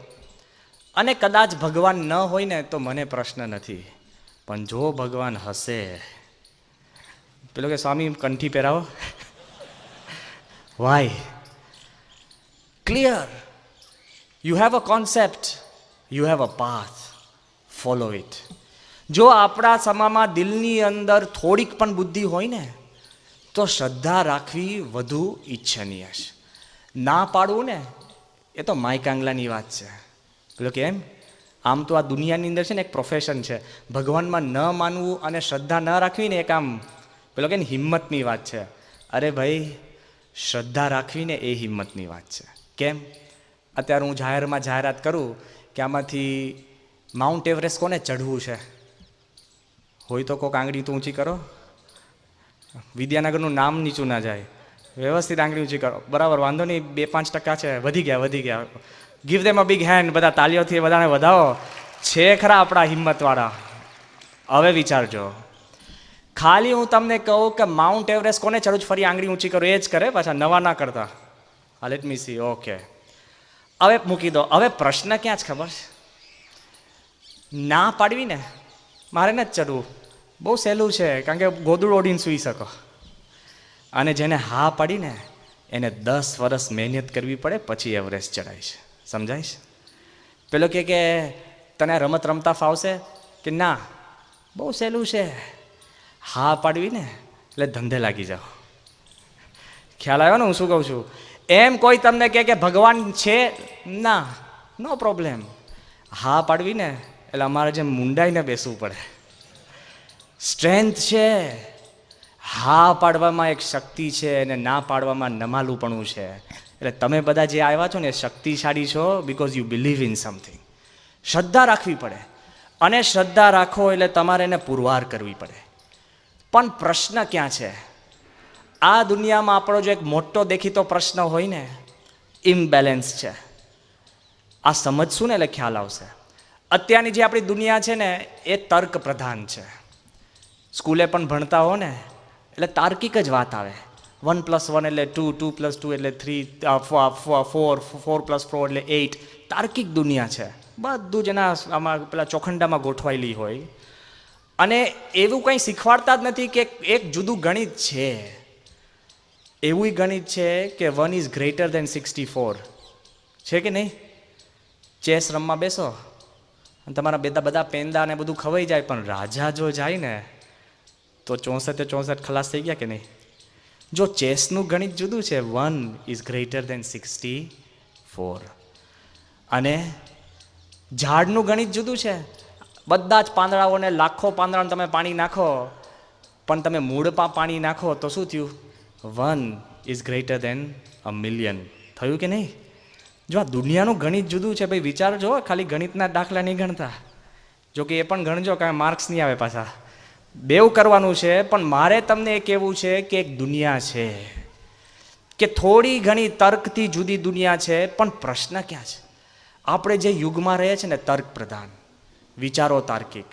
અને કદાચ ભગવાન ન હોય ને તો મને પ્રશ્ન નથી પણ જો ભગવાન હશે પેલો કે સ્વામી કંઠી પહેરાવો why clear you have a concept you have a path follow it જો આપણા સમામાં દિલની અંદર થોડીક પણ બુદ્ધિ હોય ને તો શ્રદ્ધા રાખવી વધુ ઈચ્છનીય છે ના પાડવું ને એ તો માય આંગલાની વાત છે પેલો કે એમ આમ તો આ દુનિયાની અંદર છે ને એક પ્રોફેશન છે ભગવાનમાં ન માનવું અને શ્રદ્ધા ન રાખવી ને એક આમ પેલો કે હિંમતની વાત છે અરે ભાઈ શ્રદ્ધા રાખવીને એ હિંમતની વાત છે કેમ અત્યારે હું જાહેરમાં જાહેરાત કરું કે આમાંથી માઉન્ટ એવરેસ્ટ કોને ચઢવું છે હોય તો કોક આંગળી તો ઊંચી કરો વિદ્યાનગરનું નામ નીચું ના જાય વ્યવસ્થિત આંગળી ઊંચી કરો બરાબર વાંધો નહીં બે પાંચ ટકા છે વધી ગયા વધી ગયા give them a big hand બધા તાલીઓથી બધાને વધાવો છે ખરા આપણા હિંમતવાળા હવે વિચારજો ખાલી હું તમને કહું કે માઉન્ટ એવરેસ્ટ કોને ચડું જ ફરી આંગળી ઊંચી કરો એ જ કરે પાછા નવા ના કરતા હા લેટ મી સી ઓકે હવે મૂકી દો હવે પ્રશ્ન ક્યાં જ ખબર છે ના પાડવી ને મારે ને જ ચડવું બહુ સહેલું છે કારણ કે ગોદળ ઓઢીને સૂઈ શકો અને જેને હા પાડીને એને દસ વર્ષ મહેનત કરવી પડે પછી એવરેસ્ટ ચડાય છે સમજાય છે પેલો કે કે તને રમત રમતા ફાવશે કે ના બહુ સહેલું છે હા પાડવી ને એટલે ધંધે લાગી જાઓ ખ્યાલ આવ્યો ને હું શું કહું છું એમ કોઈ તમને કહે કે ભગવાન છે ના નો પ્રોબ્લેમ હા પાડવી ને એટલે અમારે જેમ મુંડાઈને બેસવું પડે સ્ટ્રેન્થ છે હા પાડવામાં એક શક્તિ છે અને ના પાડવામાં નમાલુપણું છે એટલે તમે બધા જે આવ્યા છો ને શક્તિશાળી છો because you believe in something શ્રદ્ધા રાખવી પડે અને શ્રદ્ધા રાખો એટલે તમારે એને પુરવાર કરવી પડે પણ પ્રશ્ન ક્યાં છે આ દુનિયામાં આપણો જો એક મોટો દેખીતો પ્રશ્ન હોય ને ઇમ્બેલેન્સ છે આ સમજશું ને એટલે ખ્યાલ આવશે અત્યારની જે આપણી દુનિયા છે ને એ તર્ક પ્રધાન છે સ્કૂલે પણ ભણતા હો ને એટલે તાર્કિક જ વાત આવે વન પ્લસ વન એટલે ટુ ટુ પ્લસ ટુ એટલે three four four plus four એટલે એઇટ તાર્કિક દુનિયા છે બધું જ એના આમાં પેલા ચોખંડામાં ગોઠવાયેલી હોય અને એવું કંઈ શીખવાડતા જ નથી કે એક જુદું ગણિત છે એવું ગણિત છે કે one is greater than sixty four છે કે નહીં ચેસ રમવા બેસો અને તમારા બધા બધા પેંદા ને બધું ખવાઈ જાય પણ રાજા જો જાય ને તો ચોસઠે ચોસઠ ખલાસ થઈ ગયા કે નહીં જો ચેસનું ગણિત જુદું છે one is greater than sixty four અને ઝાડનું ગણિત જુદું છે બધા જ પાંદડાઓને લાખો પાંદડાને તમે પાણી નાખો પણ તમે મૂળમાં પાણી નાખો તો શું થયું one is greater than a million થયું કે નહીં જો આ દુનિયાનું ગણિત જુદું છે ભાઈ વિચાર જો ખાલી ગણિતના દાખલા નહીં ગણતા જો કે એ પણ ગણજો કાંઈ માર્ક્સ નહીં આવે પાછા બેવ કરવાનું છે પણ મારે તમને એ કહેવું છે કે એક દુનિયા છે કે થોડી ઘણી તર્કથી જુદી દુનિયા છે પણ પ્રશ્ન ક્યાં છે આપણે જે યુગમાં રહે છે ને તર્ક પ્રધાન વિચારો તાર્કિક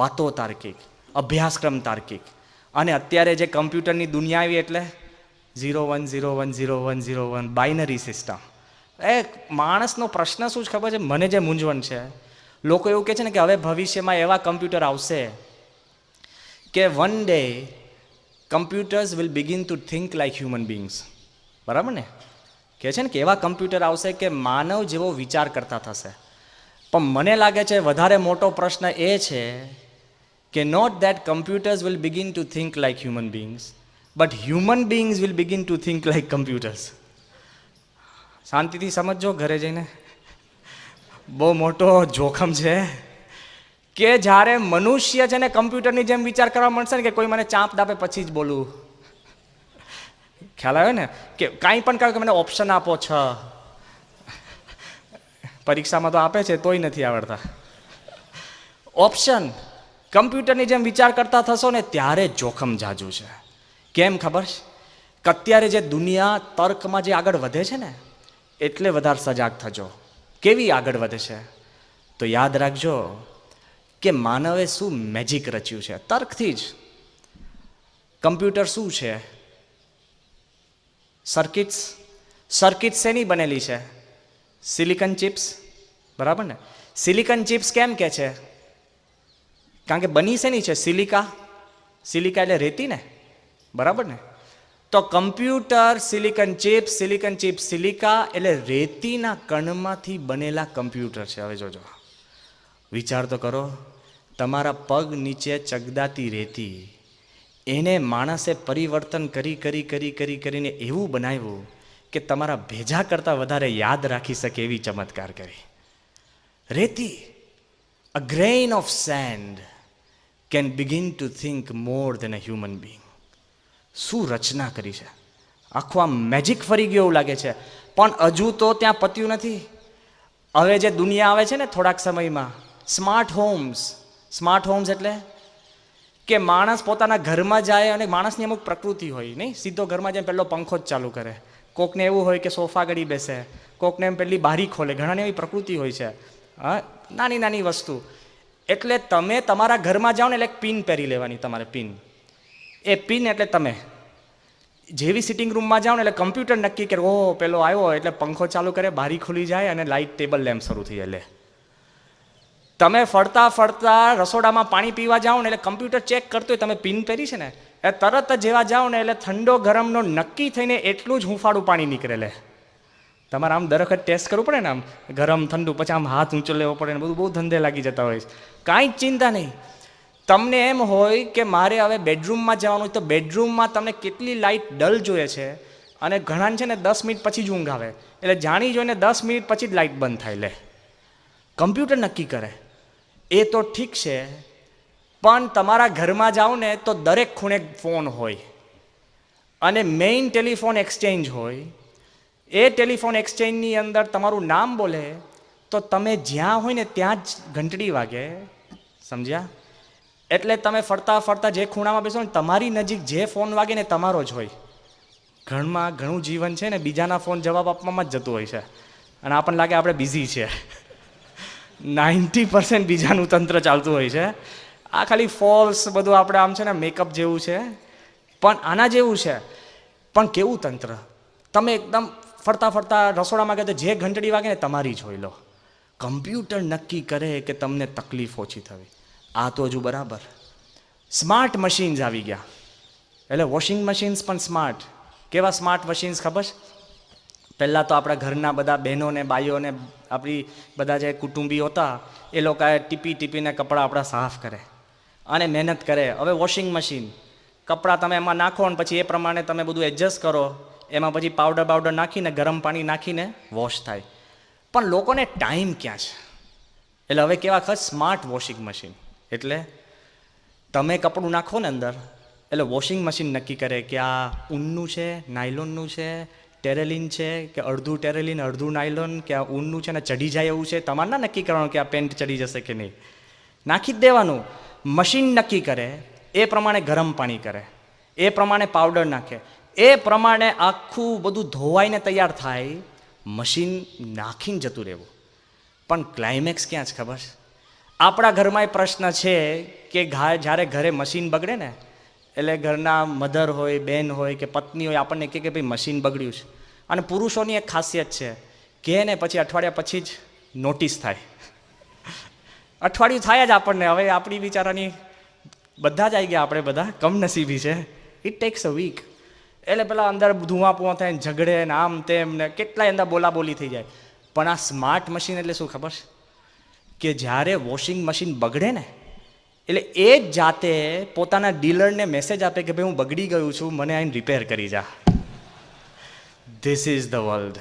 વાતો તાર્કિક અભ્યાસક્રમ તાર્કિક અને અત્યારે જે કમ્પ્યુટરની દુનિયા આવી એટલે zero one zero one zero one zero one binary system એ માણસનો પ્રશ્ન શું જ ખબર છે મને જે મૂંઝવણ છે લોકો એવું કહે છે ને કે હવે ભવિષ્યમાં એવા કમ્પ્યુટર આવશે કે one day computers will begin to think like human beings બરાબર ને કહે છે ને કે એવા કમ્પ્યુટર આવશે કે માનવ જેવો વિચાર કરતા થશે પણ મને લાગે છે વધારે મોટો પ્રશ્ન એ છે કે not that computers will begin to think like human beings but human beings will begin to think like computers શાંતિથી સમજો ઘરે જઈને બહુ મોટો જોખમ છે કે જ્યારે મનુષ્ય છે ને કમ્પ્યુટરની જેમ વિચાર કરવા મળશે ને કે કોઈ મને ચાંપ દાપે પછી જ બોલું ખ્યાલ આવ્યો ને કે કાંઈ પણ કરો કે મને ઓપ્શન આપો છ પરીક્ષામાં તો આપે છે તોય નથી આવડતા ઓપ્શન કમ્પ્યુટરની જેમ વિચાર કરતા થશો ને ત્યારે જોખમ જાજુ છે કેમ ખબર છે અત્યારે જે દુનિયા તર્કમાં જે આગળ વધે છે ને એટલે વધારે સજાગ થજો કેવી આગળ વધે છે તો યાદ રાખજો કે માનવે શું મેજિક રચ્યું છે તર્કથી જ કમ્પ્યુટર શું છે સર્કિટ્સ સર્કિટ્સ શેની બનેલી છે સિલિકન ચિપ્સ બરાબર ને સિલિકન ચિપ્સ કેમ કે છે કારણ કે બની શેની છે સિલિકા સિલિકા એટલે રેતી ને બરાબર ને તો computer silicon chips silicon chips silica એટલે રેતીના કણમાંથી બનેલા કમ્પ્યુટર છે હવે જોજો વિચાર તો કરો તમારા પગ નીચે ચગદાતી રહેતી એને માણસે પરિવર્તન કરી કરી કરી કરી કરીને એવું બનાવ્યું કે તમારા ભેજા કરતાં વધારે યાદ રાખી શકે એવી ચમત્કાર કરી રેતી a grain of sand can begin to think more than a human being શું રચના કરી છે આખું આમ મેજિક ફરી ગયો એવું લાગે છે પણ હજુ તો ત્યાં પત્યું નથી હવે જે દુનિયા આવે છે ને થોડાક સમયમાં સ્માર્ટ હોમ્સ સ્માર્ટ હોમ્સ એટલે કે માણસ પોતાના ઘરમાં જાય અને માણસની અમુક પ્રકૃતિ હોય નહીં સીધો ઘરમાં જાય પહેલો પંખો જ ચાલુ કરે કોકને એવું હોય કે સોફા ગળી બેસે કોકને એમ પહેલી બારી ખોલે ઘણાને એવી પ્રકૃતિ હોય છે હા નાની નાની વસ્તુ એટલે તમે તમારા ઘરમાં જાઓ ને એટલે એક પિન પહેરી લેવાની તમારે પિન એ પિન એટલે તમે જેવી સિટિંગ રૂમમાં જાઓ ને એટલે કમ્પ્યુટર નક્કી કરે ઓ પેલો આવ્યો એટલે પંખો ચાલુ કરે બારી ખુલી જાય અને લાઇટ ટેબલ લેમ્પ શરૂ થઈ જાય એટલે તમે ફરતા ફરતા રસોડામાં પાણી પીવા જાઓ ને એટલે કમ્પ્યુટર ચેક કરતો હોય તમે પિન પહેરી છે ને એ તરત જ જેવા જાઓ ને એટલે ઠંડો ગરમનો નક્કી થઈને એટલું જ હુંફાળું પાણી નીકળે લે તમારે આમ દર વખત ટેસ્ટ કરવું પડે ને આમ ગરમ ઠંડુ પછી આમ હાથ ઊંચો લેવો પડે ને બધું બહુ ધંધે લાગી જતા હોય કાંઈ જ ચિંતા નહીં તમને એમ હોય કે મારે હવે બેડરૂમમાં જવાનું તો બેડરૂમમાં તમને કેટલી લાઇટ ડલ જોઈએ છે અને ઘણાને છે ને દસ મિનિટ પછી જ ઊંઘ આવે એટલે જાણી જોઈને દસ મિનિટ પછી જ લાઇટ બંધ થાય લે કમ્પ્યુટર નક્કી કરે એ તો ઠીક છે પણ તમારા ઘરમાં જાઓ ને તો દરેક ખૂણે ફોન હોય અને મેઇન ટેલિફોન એક્સચેન્જ હોય એ ટેલિફોન એક્સચેન્જની અંદર તમારું નામ બોલે તો તમે જ્યાં હોય ને ત્યાં જ ઘંટડી વાગે સમજ્યા એટલે તમે ફરતા ફરતા જે ખૂણામાં બેસો ને તમારી નજીક જે ફોન વાગે ને તમારો જ હોય ઘરમાં ઘણું જીવન છે ને બીજાના ફોન જવાબ આપવામાં જ જતું હોય છે અને આપણને લાગે આપણે બિઝી છે નાઇન્ટી પર્સન્ટ બીજાનું તંત્ર ચાલતું હોય છે આ ખાલી ફોલ્સ બધું આપણે આમ છે ને મેકઅપ જેવું છે પણ આના જેવું છે પણ કેવું તંત્ર તમે એકદમ ફરતા ફરતા રસોડામાં ગયા તો જે ઘંટડી વાગે ને તમારી જોઈ લો કમ્પ્યુટર નક્કી કરે કે તમને તકલીફ ઓછી થવી આ તો હજુ બરાબર સ્માર્ટ મશીન્સ આવી ગયા એટલે વોશિંગ મશીન્સ પણ સ્માર્ટ કેવા સ્માર્ટ મશીન્સ ખબર છે પહેલાં તો આપણા ઘરના બધા બહેનોને બાઈઓને આપણી બધા જે કુટુંબીઓ હતા એ લોકોએ ટીપી ટીપીને કપડાં આપણા સાફ કરે અને મહેનત કરે હવે વોશિંગ મશીન કપડાં તમે એમાં નાખો ને પછી એ પ્રમાણે તમે બધું એડજસ્ટ કરો એમાં પછી પાવડર પાવડર નાખીને ગરમ પાણી નાખીને વોશ થાય પણ લોકોને ટાઈમ ક્યાં છે એટલે હવે કેવા ખર્ચ સ્માર્ટ વોશિંગ મશીન એટલે તમે કપડું નાખો ને અંદર એટલે વોશિંગ મશીન નક્કી કરે કે આ ઊનનું છે નાયલોનનું છે ટેરેલિન છે કે અડધું ટેરેલિન અડધું નાયલોન કે આ ઊનનું છે ને ચડી જાય એવું છે તમારે ના નક્કી કરવાનું કે આ પેન્ટ ચડી જશે કે નહીં નાખી જ દેવાનું મશીન નક્કી કરે એ પ્રમાણે ગરમ પાણી કરે એ પ્રમાણે પાવડર નાખે એ પ્રમાણે આખું બધું ધોવાઈને તૈયાર થાય મશીન નાખીને જતું રહેવું પણ ક્લાઇમેક્સ ક્યાં છે ખબર આપણા ઘરમાં એ પ્રશ્ન છે કે જ્યારે ઘરે મશીન બગડે ને એટલે ઘરના મધર હોય બેન હોય કે પત્ની હોય આપણને કહે કે ભાઈ મશીન બગડ્યું છે અને પુરુષોની એક ખાસિયત છે કે ને પછી અઠવાડિયા પછી જ નોટિસ થાય અઠવાડિયું થાય જ આપણને હવે આપણી બિચારાની બધા જ આવી ગયા આપણે બધા કમનસીબી છે ઇટ ટેક્સ અ વીક એટલે પેલા અંદર ધુઆપુઆ થાય ઝઘડે ને આમ તેમ ને કેટલાય અંદર બોલાબોલી થઈ જાય પણ આ સ્માર્ટ મશીન એટલે શું ખબર છે કે જ્યારે વોશિંગ મશીન બગડે ને એટલે એ જ જાતે પોતાના ડીલરને મેસેજ આપે કે ભાઈ હું બગડી ગયું છું મને આને રિપેર કરી જા ધીસ ઇઝ ધ વર્લ્ડ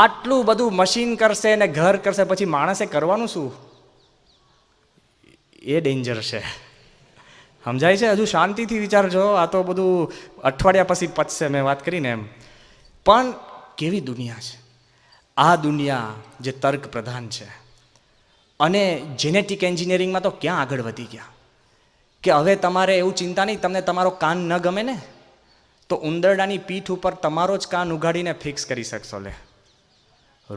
આટલું બધું મશીન કરશે ને ઘર કરશે પછી માણસે કરવાનું શું એ ડેન્જર છે સમજાય છે હજુ શાંતિથી વિચારજો આ તો બધું અઠવાડિયા પછી પચશે મેં વાત કરીને એમ પણ કેવી દુનિયા છે આ દુનિયા જે તર્ક પ્રધાન છે અને જેનેટિક એન્જિનિયરિંગમાં તો ક્યાં આગળ વધી ગયા કે હવે તમારે એવું ચિંતા નહીં તમને તમારો કાન ન ગમે ને તો ઉંદરડાની પીઠ ઉપર તમારો જ કાન ઉઘાડીને ફિક્સ કરી શકશો લે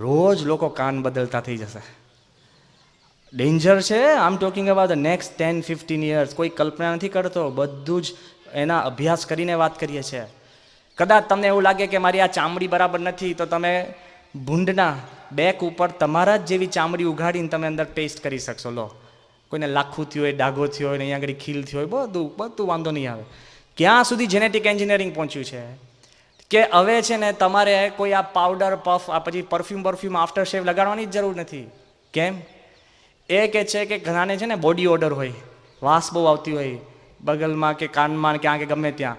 રોજ લોકો કાન બદલતા થઈ જશે ડેન્જર છે આમ talking about the next ten fifteen years કોઈ કલ્પના નથી કરતો બધું જ એના અભ્યાસ કરીને વાત કરીએ છીએ કદાચ તમને એવું લાગે કે મારી આ ચામડી બરાબર નથી તો તમે ભૂંડના બેક ઉપર તમારા જ જેવી ચામડી ઉઘાડીને તમે અંદર પેસ્ટ કરી શકશો લો કોઈને લાખું થયું હોય ડાઘો થયો હોય ને અહીંયા આગળ ખીલ થયો હોય બધું બધું વાંધો નહીં આવે ક્યાં સુધી જેનેટિક એન્જિનિયરિંગ પહોંચ્યું છે કે હવે છે ને તમારે કોઈ આ પાવડર પફ આ પછી પરફ્યુમ પરફ્યુમ આફ્ટર શેવ લગાડવાની જ જરૂર નથી કેમ એ કે છે કે ઘણાને છે ને બોડી ઓર્ડર હોય વાસ બહુ આવતી હોય બગલમાં કે કાનમાં ક્યાં કે ગમે ત્યાં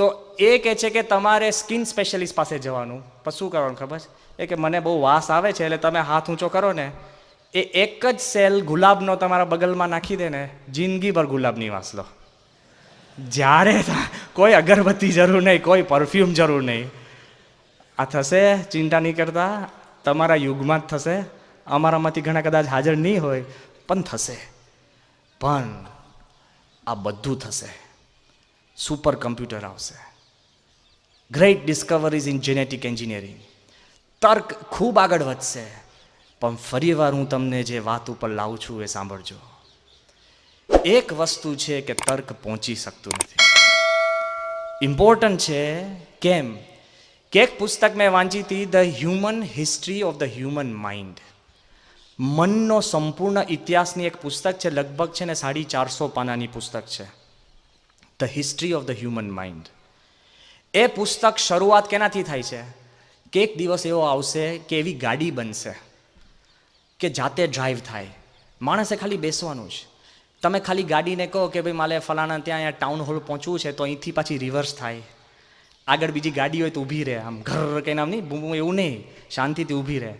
તો એ કહે છે કે તમારે સ્કિન સ્પેશિયાલિસ્ટ પાસે જવાનું પણ શું કરવાનું ખબર છે એ કે મને બહુ વાસ આવે છે એટલે તમે હાથ ઊંચો કરો ને એ એક જ સેલ ગુલાબનો તમારા બગલમાં નાખી દે ને જિંદગીભર ગુલાબની વાસ લો જ્યારે કોઈ અગરબત્તી જરૂર નહીં કોઈ પરફ્યુમ જરૂર નહીં આ થશે ચિંતા નહીં કરતા તમારા યુગમાં જ થશે અમારામાંથી ઘણા કદાચ હાજર નહીં હોય પણ થશે પણ આ બધું થશે સુપર કમ્પ્યુટર આવશે great discoveries in genetic engineering તર્ક ખૂબ આગળ વધશે પણ ફરીવાર હું તમને જે વાત ઉપર લાવું છું એ સાંભળજો એક વસ્તુ છે કે તર્ક પહોંચી શકતું નથી ઇમ્પોર્ટન્ટ છે કેમ કે એક પુસ્તક મેં વાંચી હતી the human history of the human mind મનનો સંપૂર્ણ ઇતિહાસની એક પુસ્તક છે લગભગ છે ને સાડી ચારસો પાનાની પુસ્તક છે the history of the human mind એ પુસ્તક શરૂઆત કેનાથી થાય છે કે એક દિવસ એવો આવશે કે એવી ગાડી બનશે કે જાતે ડ્રાઈવ થાય માણસે ખાલી બેસવાનું છે તમે ખાલી ગાડીને કહો કે ભાઈ મારે ફલાણા ત્યાં અહીંયા ટાઉન હોલ પહોંચવું છે તો અહીંથી પાછી રિવર્સ થાય આગળ બીજી ગાડી હોય તો ઊભી રહે આમ ઘર કંઈ નામ નહીં બૂમ એવું નહીં શાંતિથી ઊભી રહે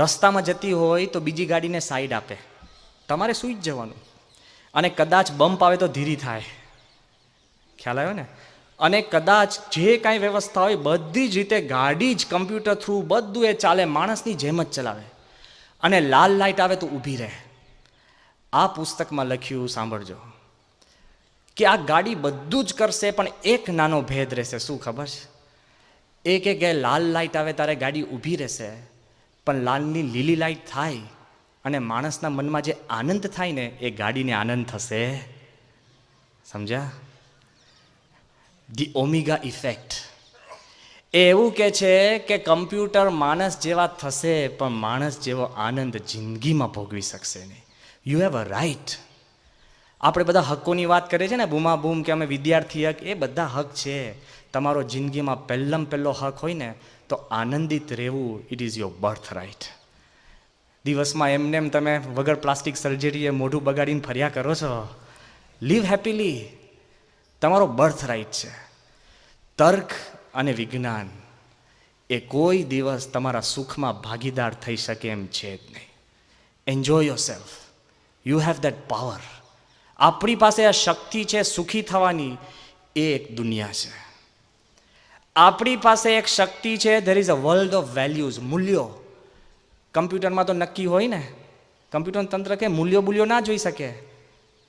રસ્તામાં જતી હોય તો બીજી ગાડીને સાઈડ આપે તમારે સૂઈ જ જવાનું અને કદાચ બમ્પ આવે તો ધીરી થાય ખ્યાલ આવ્યો ને અને કદાચ જે કાંઈ વ્યવસ્થા હોય બધી જ રીતે ગાડી જ કમ્પ્યુટર થ્રુ બધું એ ચાલે માણસની જેમ જ ચલાવે અને લાલ લાઇટ આવે તો ઊભી રહે આ પુસ્તકમાં લખ્યું સાંભળજો કે આ ગાડી બધું જ કરશે પણ એક નાનો ભેદ રહેશે શું ખબર છે એ કે લાલ લાઇટ આવે ત્યારે ગાડી ઊભી રહેશે પણ લાલની લીલી લાઇટ થાય અને માણસના મનમાં જે આનંદ થાય ને એ ગાડીને આનંદ થશે સમજ્યા ધી ઓમિગા ઇફેક્ટ એ એવું કહે છે કે કમ્પ્યુટર માણસ જેવા થશે પણ માણસ જેવો આનંદ જિંદગીમાં ભોગવી શકશે નહીં યુ હેવ અ રાઇટ આપણે બધા હકોની વાત કરીએ છીએ ને બૂમા બૂમ કે અમે વિદ્યાર્થી હક એ બધા હક છે તમારો જિંદગીમાં પહેલમ પહેલો હક હોય ને તો આનંદિત રહેવું it is your birthright દિવસમાં એમને એમ તમે વગર પ્લાસ્ટિક સર્જરીએ મોઢું બગાડીને ફર્યા કરો છો લીવ હેપીલી તમારો બર્થ રાઇટ છે તર્ક અને વિજ્ઞાન એ કોઈ દિવસ તમારા સુખમાં ભાગીદાર થઈ શકે એમ છે જ નહીં enjoy yourself you have that power આપણી પાસે આ શક્તિ છે સુખી થવાની એ એક દુનિયા છે આપણી પાસે એક શક્તિ છે there is a world of values મૂલ્યો કમ્પ્યુટરમાં તો નક્કી હોય ને કમ્પ્યુટર તંત્ર કે મૂલ્યો બુલ્યો ના જોઈ શકે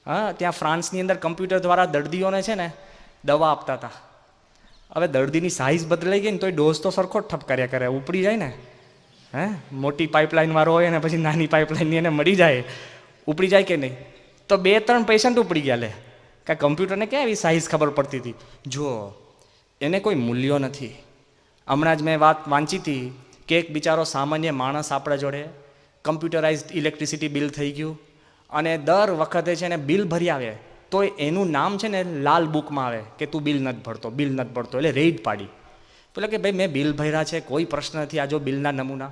હા ત્યાં ફ્રાન્સની અંદર કમ્પ્યુટર દ્વારા દર્દીઓને છે ને દવા આપતા હતા હવે દર્દીની સાઇઝ બદલાઈ ગઈ ને તોય ડોઝ તો સરખો જ ઠપકાર્યા કરે ઉપડી જાય ને હે મોટી પાઇપલાઇનવાળો હોય અને પછી નાની પાઇપલાઇનની એને મળી જાય ઉપડી જાય કે નહીં તો બે ત્રણ પેશન્ટ ઉપડી ગયા લે કાં કમ્પ્યુટરને ક્યાં એવી સાઇઝ ખબર પડતી હતી જુઓ એને કોઈ મૂલ્યો નથી હમણાં જ મેં વાત વાંચી હતી કે એક બિચારો સામાન્ય માણસ આપણા જોડે કમ્પ્યુટરાઇઝ ઇલેક્ટ્રિસિટી બિલ થઈ ગયું અને દર વખતે છે એને બિલ ભરી આવે તો એનું નામ છે ને લાલ બુકમાં આવે કે તું બિલ નથી ભરતો બિલ નથી ભરતો એટલે રેડ પાડી એટલે કે ભાઈ મેં બિલ ભર્યા છે કોઈ પ્રશ્ન નથી આ જો બિલના નમૂના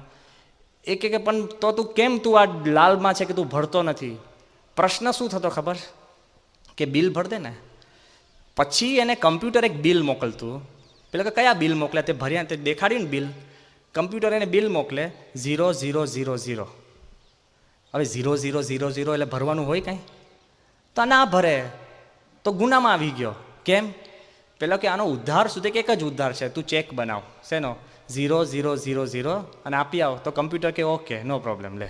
એ કે પણ તો તું કેમ તું આ લાલમાં છે કે તું ભરતો નથી પ્રશ્ન શું થતો ખબર કે બિલ ભર દે ને પછી એને કમ્પ્યુટર એક બિલ મોકલતું પેલા કે કયા બિલ મોકલે તે ભર્યા તે દેખાડ્યું ને બિલ કમ્પ્યુટર એને બિલ મોકલે ઝીરો ઝીરો ઝીરો ઝીરો હવે ઝીરો ઝીરો ઝીરો ઝીરો એટલે ભરવાનું હોય કાંઈ તો ના ભરે તો ગુનામાં આવી ગયો કેમ પેલો કે આનો ઉદ્ધાર સુધી એક જ ઉદ્ધાર છે તું ચેક બનાવ શેનો ઝીરો ઝીરો ઝીરો ઝીરો અને આપી આવો તો કમ્પ્યુટર કે ઓકે નો પ્રોબ્લેમ લે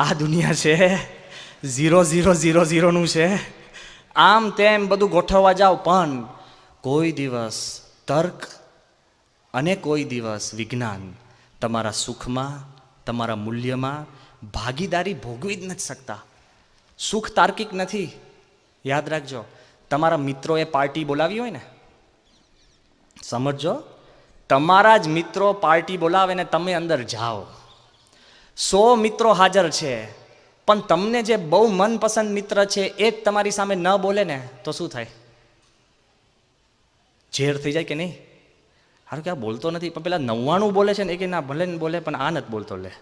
આ દુનિયા છે ઝીરો ઝીરો ઝીરો ઝીરોનું છે આમ તેમ બધું ગોઠવવા જાઓ પણ કોઈ દિવસ તર્ક અને કોઈ દિવસ વિજ્ઞાન તમારા સુખમાં તમારા મૂલ્યમાં ભાગીદારી ભોગવી જ નથી શકતા સુખ તાર્કિક નથી યાદ રાખજો તમારા મિત્રોએ પાર્ટી બોલાવી હોય ને સમજો તમારા જ મિત્રો પાર્ટી બોલાવે ને તમે અંદર જાઓ સો મિત્રો હાજર છે પણ તમને જે બહુ મનપસંદ મિત્ર છે એ જ તમારી સામે ન બોલે ને તો શું થાય ઝેર થઈ જાય કે નહીં હારું કે આ બોલતો નથી પણ પેલા નવ્વાણું બોલે છે ને એ કે ના ભલે ને બોલે પણ આ નથી બોલતો લે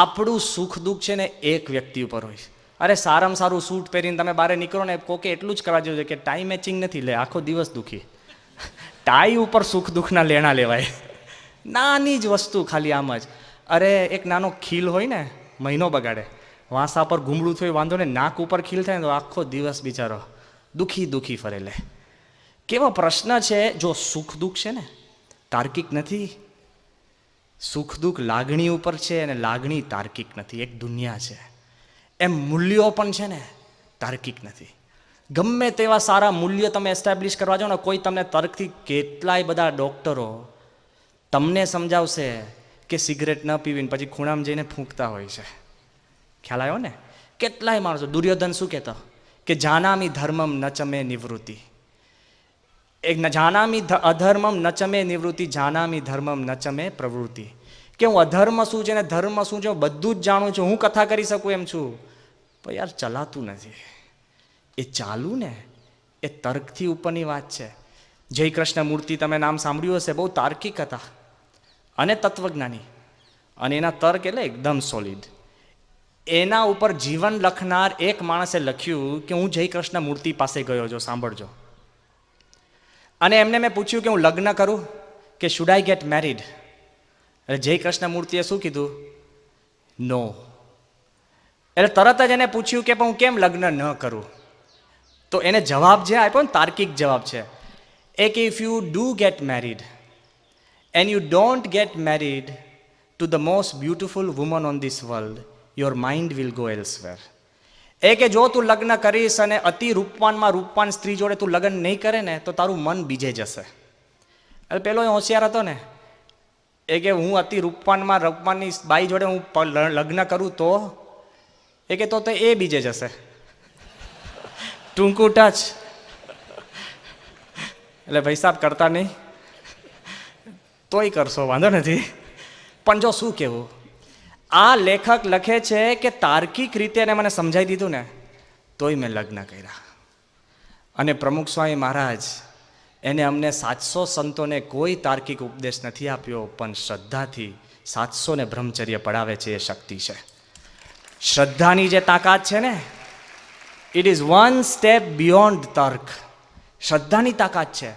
આપણું સુખ દુઃખ છે ને એક વ્યક્તિ ઉપર હોય અરે સારામાં સારું સૂટ પહેરીને તમે બહાર નીકળો ને કોકે એટલું જ કરવા જેવું છે કે ટાઈમ મેચિંગ નથી લે આખો દિવસ દુખી ટાઈ ઉપર સુખ દુઃખના લેણા લેવાય નાની જ વસ્તુ ખાલી આમ જ અરે એક નાનો ખીલ હોય ને મહિનો બગાડે વાંસા પર ગુમડું થયું વાંધો ને નાક ઉપર ખીલ થાય ને તો આખો દિવસ બિચારો દુઃખી દુઃખી ફરે લે કેવો પ્રશ્ન છે જો સુખ દુઃખ છે ને તાર્કિક નથી સુખ દુઃખ લાગણી ઉપર છે અને લાગણી તાર્કિક નથી એક દુનિયા છે એમ મૂલ્યો પણ છે ને તાર્કિક નથી ગમે તેવા સારા મૂલ્યો તમે એસ્ટાબ્લિશ કરવા જાઓ ને કોઈ તમને તર્કથી કેટલાય બધા ડૉક્ટરો તમને સમજાવશે કે સિગરેટ ન પીવીને પછી ખૂણામ જઈને ફૂંકતા હોય છે ખ્યાલ આવ્યો ને કેટલાય માણસો દુર્યોધન શું કહેતો કે જાનામી ધર્મમ નચમે નિવૃત્તિ એક જાનામી અધર્મમ નચમે નિવૃત્તિ જાનામી ધર્મમ નચમે પ્રવૃત્તિ કે હું અધર્મ શું છે ને ધર્મ શું છે બધું જ જાણું છું હું કથા કરી શકું એમ છું પણ યાર ચલાતું નથી એ ચાલું ને એ તર્કથી ઉપરની વાત છે જય કૃષ્ણ મૂર્તિ તમે નામ સાંભળ્યું હશે બહુ તાર્કિક હતા અને તત્વજ્ઞાની અને એના તર્ક એટલે એકદમ સોલિડ એના ઉપર જીવન લખનાર એક માણસે લખ્યું કે હું જય કૃષ્ણ મૂર્તિ પાસે ગયો છો સાંભળજો અને એમને મેં પૂછ્યું કે હું લગ્ન કરું કે શુડ આઈ ગેટ મેરીડ એટલે જય કૃષ્ણ મૂર્તિએ શું કીધું નો એટલે તરત જ એને પૂછ્યું કે પણ હું કેમ લગ્ન ન કરું તો એને જવાબ જે આપ્યો ને તાર્કિક જવાબ છે એ કે if you do get married and you don't get married to the most beautiful woman on this world your mind will go elsewhere એ કે જો તું લગ્ન કરીશ અને અતિ રૂપવાનમાં રૂપવાન સ્ત્રી જોડે તું લગ્ન નહીં કરે ને તો તારું મન બીજે જશે એટલે પેલો હોશિયાર હતો ને એ કે હું અતિ રૂપવાનમાં રૂપવાનની બાઈ જોડે હું લગ્ન કરું તો એ કે તો એ બીજે જશે ટૂંકું ટચ એટલે ભાઈ સાહેબ કરતા નહીં તોય કરશો વાંધો નથી પણ જો શું કહેવું આ લેખક લખે છે કે તાર્કિક રીતે એને મને સમજાવી દીધું ને તોય મેં લગ્ન કર્યા અને પ્રમુખ સ્વામી મહારાજ એને અમને સાતસો સંતોને કોઈ તાર્કિક ઉપદેશ નથી આપ્યો પણ શ્રદ્ધાથી સાતસોને બ્રહ્મચર્ય પડાવે છે એ શક્તિ છે શ્રદ્ધાની જે તાકાત છે ને it is one step beyond તર્ક શ્રદ્ધાની તાકાત છે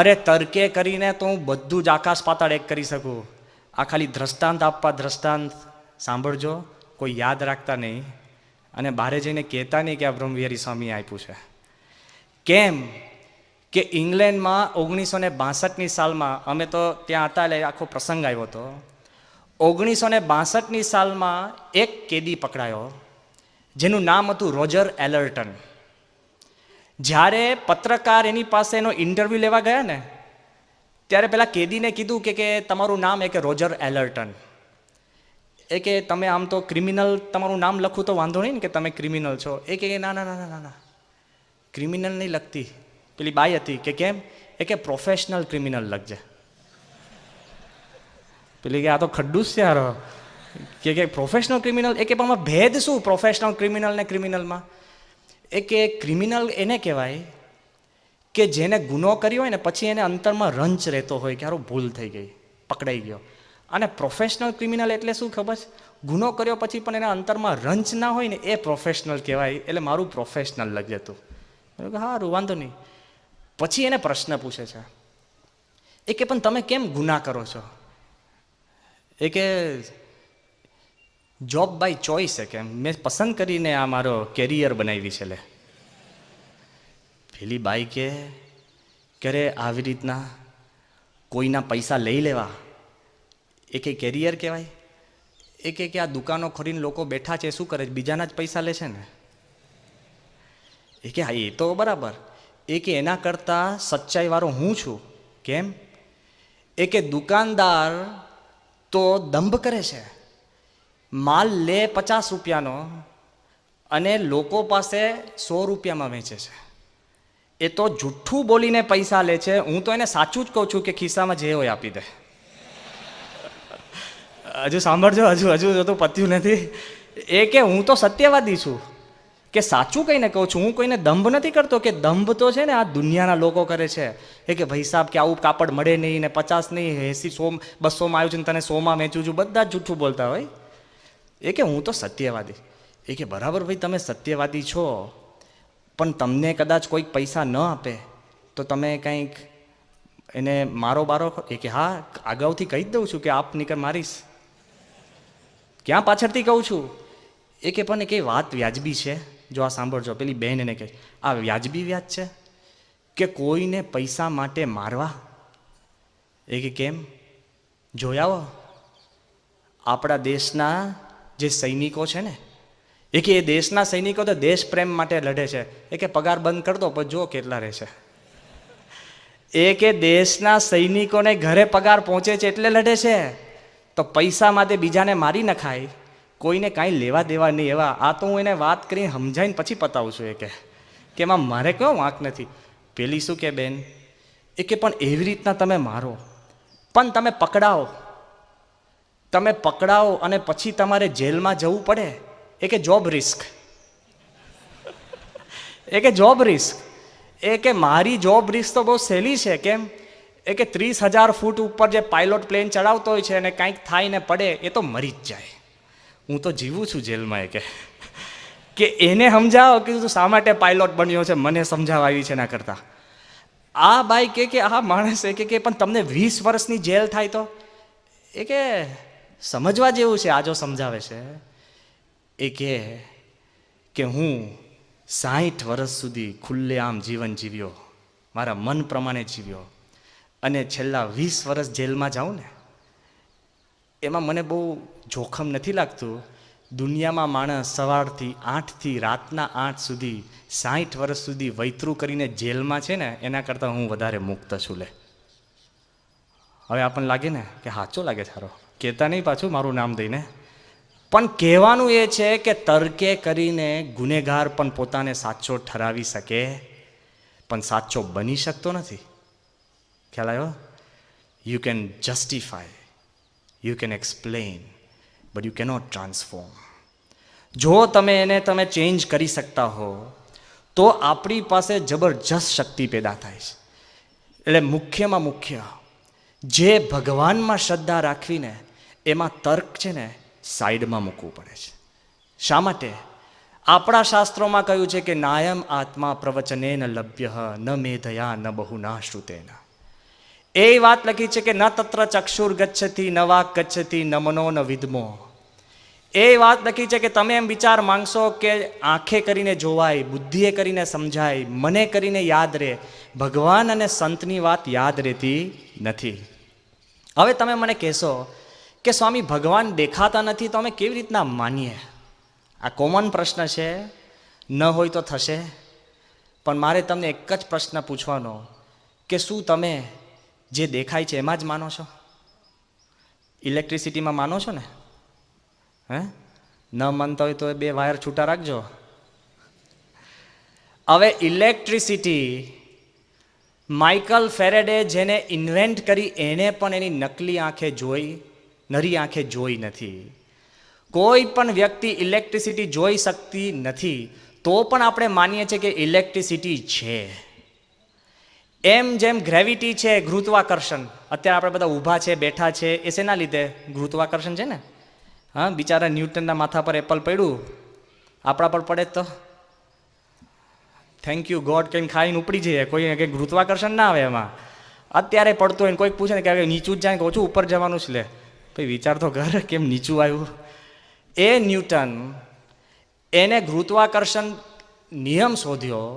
અરે તર્કે કરીને તો હું બધું જ આકાશ પાતાળ એક કરી શકું આ ખાલી દ્રષ્ટાંત આપવા દ્રષ્ટાંત સાંભળજો કોઈ યાદ રાખતા નહીં અને બહારે જઈને કહેતા નહીં કે આ બ્રહ્મવિહારી સ્વામીએ આપ્યું છે કેમ કે ઇંગ્લેન્ડમાં ઓગણીસો ને બાસઠની સાલમાં અમે તો ત્યાં હતા એટલે આખો પ્રસંગ આવ્યો હતો ઓગણીસો ને બાસઠની સાલમાં એક કેદી પકડાયો જેનું નામ હતું રોજર એલર્ટન જ્યારે પત્રકાર એની પાસે એનો ઇન્ટરવ્યૂ લેવા ગયા ને ત્યારે પહેલાં કેદીને કીધું કે કે તમારું નામ એ કે રોજર એલર્ટન એ કે તમે આમ તો ક્રિમિનલ તમારું નામ લખવું તો વાંધો નહીં ને કે તમે ક્રિમિનલ છો એ કે ના ના ના ના ના ક્રિમિનલ નહીં લખતી પેલી બાઈ હતી કે કેમ એ કે પ્રોફેશનલ ક્રિમિનલ લખજે પેલી કે આ તો ખડ્ડું જ છે કે કે પ્રોફેશનલ ક્રિમિનલ એ કે પણ ભેદ શું પ્રોફેશનલ ક્રિમિનલ ને ક્રિમિનલમાં એ કે ક્રિમિનલ એને કહેવાય કે જેને ગુનો કર્યો હોય ને પછી એને અંતરમાં રંચ રહેતો હોય કે ભૂલ થઈ ગઈ પકડાઈ ગયો અને પ્રોફેશનલ ક્રિમિનલ એટલે શું ખબર છે ગુનો કર્યો પછી પણ એના અંતરમાં રંચ ના હોય ને એ પ્રોફેશનલ કહેવાય એટલે મારું પ્રોફેશનલ લખી જતું કે સારું વાંધો નહીં પછી એને પ્રશ્ન પૂછે છે એ કે પણ તમે કેમ ગુના કરો છો એ કે જોબ બાય ચોઈસ છે કે મેં પસંદ કરીને આ મારો કેરિયર બનાવી છે લે પેલી બાઈ કે કરે આવી રીતના કોઈના પૈસા લઈ લેવા એ કંઈ કેરિયર કહેવાય એ કે આ દુકાનો ખરીને લોકો બેઠા છે શું કરે છે બીજાના જ પૈસા લે છે ને એ કે હા એ તો બરાબર એ કે એના કરતાં સચ્ચાઈવાળો હું છું કેમ એ કે દુકાનદાર તો દંભ કરે છે માલ લે પચાસ રૂપિયાનો અને લોકો પાસે સો રૂપિયામાં વેચે છે એ તો જુઠ્ઠું બોલીને પૈસા લે છે હું તો એને સાચું જ કહું છું કે ખિસ્સામાં જે હોય આપી દે હજુ સાંભળજો હજુ હજુ તો પત્યું નથી એ કે હું તો સત્યવાદી છું કે સાચું કહીને કહું છું હું કોઈને દંભ નથી કરતો કે દંભ તો છે ને આ દુનિયાના લોકો કરે છે એ કે ભાઈ સાહેબ કે આવું કાપડ મળે નહીં ને પચાસ નહીં એસી સો બસોમાં આવ્યું છે ને તને સોમાં વેચું છું બધા જ જૂઠું બોલતા હોય એ કે હું તો સત્યવાદી એ કે બરાબર ભાઈ તમે સત્યવાદી છો પણ તમને કદાચ કોઈક પૈસા ન આપે તો તમે કંઈક એને મારો બારો એ કે હા અગાઉથી કહી જ દઉં છું કે આપ નીકળ મારીશ ક્યાં પાછળથી કહું છું એ કે પણ એ કંઈ વાત વ્યાજબી છે જો આ સાંભળજો પેલી બહેન એને કહે આ વ્યાજબી વ્યાજ છે કે કોઈને પૈસા માટે મારવા એ કે કેમ જોયાવો આપણા દેશના જે સૈનિકો છે ને એ કે એ દેશના સૈનિકો તો દેશ પ્રેમ માટે લડે છે એ કે પગાર બંધ કરી દો પણ જો કેટલા રહેશે એ કે દેશના સૈનિકોને ઘરે પગાર પહોંચે છે એટલે લડે છે તો પૈસા માટે બીજાને મારી નખાય કોઈને કાંઈ લેવા દેવા નહીં એવા આ તો હું એને વાત કરીને સમજાવીને પછી પતાવું છું એ કે એમાં મારે કયો વાંક નથી પેલી શું કે બેન એ કે પણ એવી રીતના તમે મારો પણ તમે પકડાવો તમે પકડાવો અને પછી તમારે જેલમાં જવું પડે એ કે જોબ રિસ્ક એ કે જોબ રિસ્ક એ કે મારી જોબ રિસ્ક તો બહુ સહેલી છે કેમ એ કે ત્રીસ હજાર ફૂટ ઉપર જે પાયલોટ પ્લેન ચડાવતો હોય છે અને કાંઈક થાય ને પડે એ તો મરી જ જાય હું તો જીવું છું જેલમાં એ કે કે એને સમજાવો કે તું શા માટે પાયલોટ બન્યો છે મને સમજાવવા આવી છે એના કરતાં આ બાઈ કે આ માણસ એ કે પણ તમને વીસ વર્ષની જેલ થાય તો એ કે સમજવા જેવું છે આજો સમજાવે છે એ કહે કે હું સાહીઠ વર્ષ સુધી ખુલ્લેઆમ જીવન જીવ્યો મારા મન પ્રમાણે જીવ્યો અને છેલ્લા વીસ વર્ષ જેલમાં જાઉં ને એમાં મને બહુ જોખમ નથી લાગતું દુનિયામાં માણસ સવારથી આઠથી રાતના આઠ સુધી સાહીઠ વર્ષ સુધી વૈતરું કરીને જેલમાં છે ને એના કરતાં હું વધારે મુક્ત છું લે હવે આપણને લાગે ને કે સાચો લાગે સારો કહેતા નહીં પાછું મારું નામ દઈને પણ કહેવાનું એ છે કે તર્કે કરીને ગુનેગાર પણ પોતાને સાચો ઠરાવી શકે પણ સાચો બની શકતો નથી ખ્યાલ આવ્યો you can justify you can explain but you cannot transform જો તમે એને તમે ચેન્જ કરી શકતા હો તો આપણી પાસે જબરજસ્ત શક્તિ પેદા થાય છે એટલે મુખ્યમાં મુખ્ય જે ભગવાનમાં શ્રદ્ધા રાખવીને એમાં તર્ક છે ને સાઈડમાં મૂકવું પડે છે શા માટે આપણા શાસ્ત્રોમાં કહ્યું છે કે નાયમ આત્મા પ્રવચને ન લભ્ય ન મેધયા ન બહુના શ્રુતેના એ વાત લખી છે કે ન તત્ર ચક્ષુર ગચ્છતી ન વાક ગચ્છતી ન મનો ન વિદમો એ વાત લખી છે કે તમે એમ વિચાર માંગશો કે આંખે કરીને જોવાય બુદ્ધિએ કરીને સમજાય મને કરીને યાદ રહે ભગવાન અને સંતની વાત યાદ રહેતી નથી હવે તમે મને કહેશો કે સ્વામી ભગવાન દેખાતા નથી તો અમે કેવી રીતના માનીએ આ કોમન પ્રશ્ન છે ન હોય તો થશે પણ મારે તમને એક જ પ્રશ્ન પૂછવાનો કે શું તમે જે દેખાય છે એમાં જ માનો છો ઇલેક્ટ્રિસિટીમાં માનો છો ને હે ન માનતા હોય તો એ બે વાયર છૂટા રાખજો હવે ઇલેક્ટ્રિસિટી માઇકલ ફેરેડે જેને ઇન્વેન્ટ કરી એણે પણ એની નકલી આંખે જોઈ નરી આંખે જોઈ નથી કોઈ પણ વ્યક્તિ ઇલેક્ટ્રિસિટી જોઈ શકતી નથી તો પણ આપણે માનીએ છીએ કે ઇલેક્ટ્રિસિટી છે એમ જેમ ગ્રેવિટી છે ગુરુત્વાકર્ષણ અત્યારે આપણે બધા ઊભા છે બેઠા છે એ શેના લીધે ગુરુત્વાકર્ષણ છે ને હા બિચારા ન્યૂટનના માથા પર એપલ પડ્યું આપણા પર પડે તો થેન્ક યુ ગોડ કંઈ ખાઈને ઉપડી જઈએ કોઈ કંઈ ગુરુત્વાકર્ષણ ના આવે એમાં અત્યારે પડતું હોય કોઈક પૂછે ને કે નીચું જ જાય કે ઓછું ઉપર જવાનું જ લે ભાઈ વિચાર તો કર કેમ નીચું આવ્યું એ ન્યૂટન એને ગુરુત્વાકર્ષણ નિયમ શોધ્યો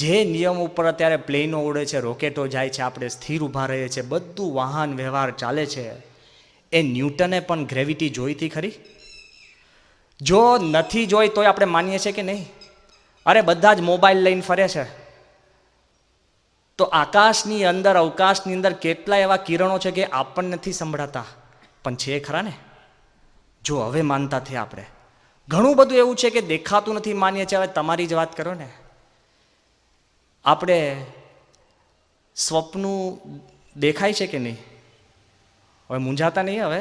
જે નિયમ ઉપર અત્યારે પ્લેનો ઉડે છે રોકેટો જાય છે આપણે સ્થિર ઊભા રહીએ છીએ બધું વાહન વ્યવહાર ચાલે છે એ ન્યૂટને પણ ગ્રેવિટી જોઈતી ખરી જો નથી જોઈ તોય આપણે માનીએ છીએ કે નહીં અરે બધા જ મોબાઈલ લઈને ફરે છે તો આકાશની અંદર અવકાશની અંદર કેટલા એવા કિરણો છે કે આપણને નથી સંભળાતા પણ છે ખરા ને જો હવે માનતા થયા આપણે ઘણું બધું એવું છે કે દેખાતું નથી માનીએ છીએ હવે તમારી જ વાત કરો ને આપણે સ્વપ્નું દેખાય છે કે નહીં હવે મૂંઝાતા નહીં હવે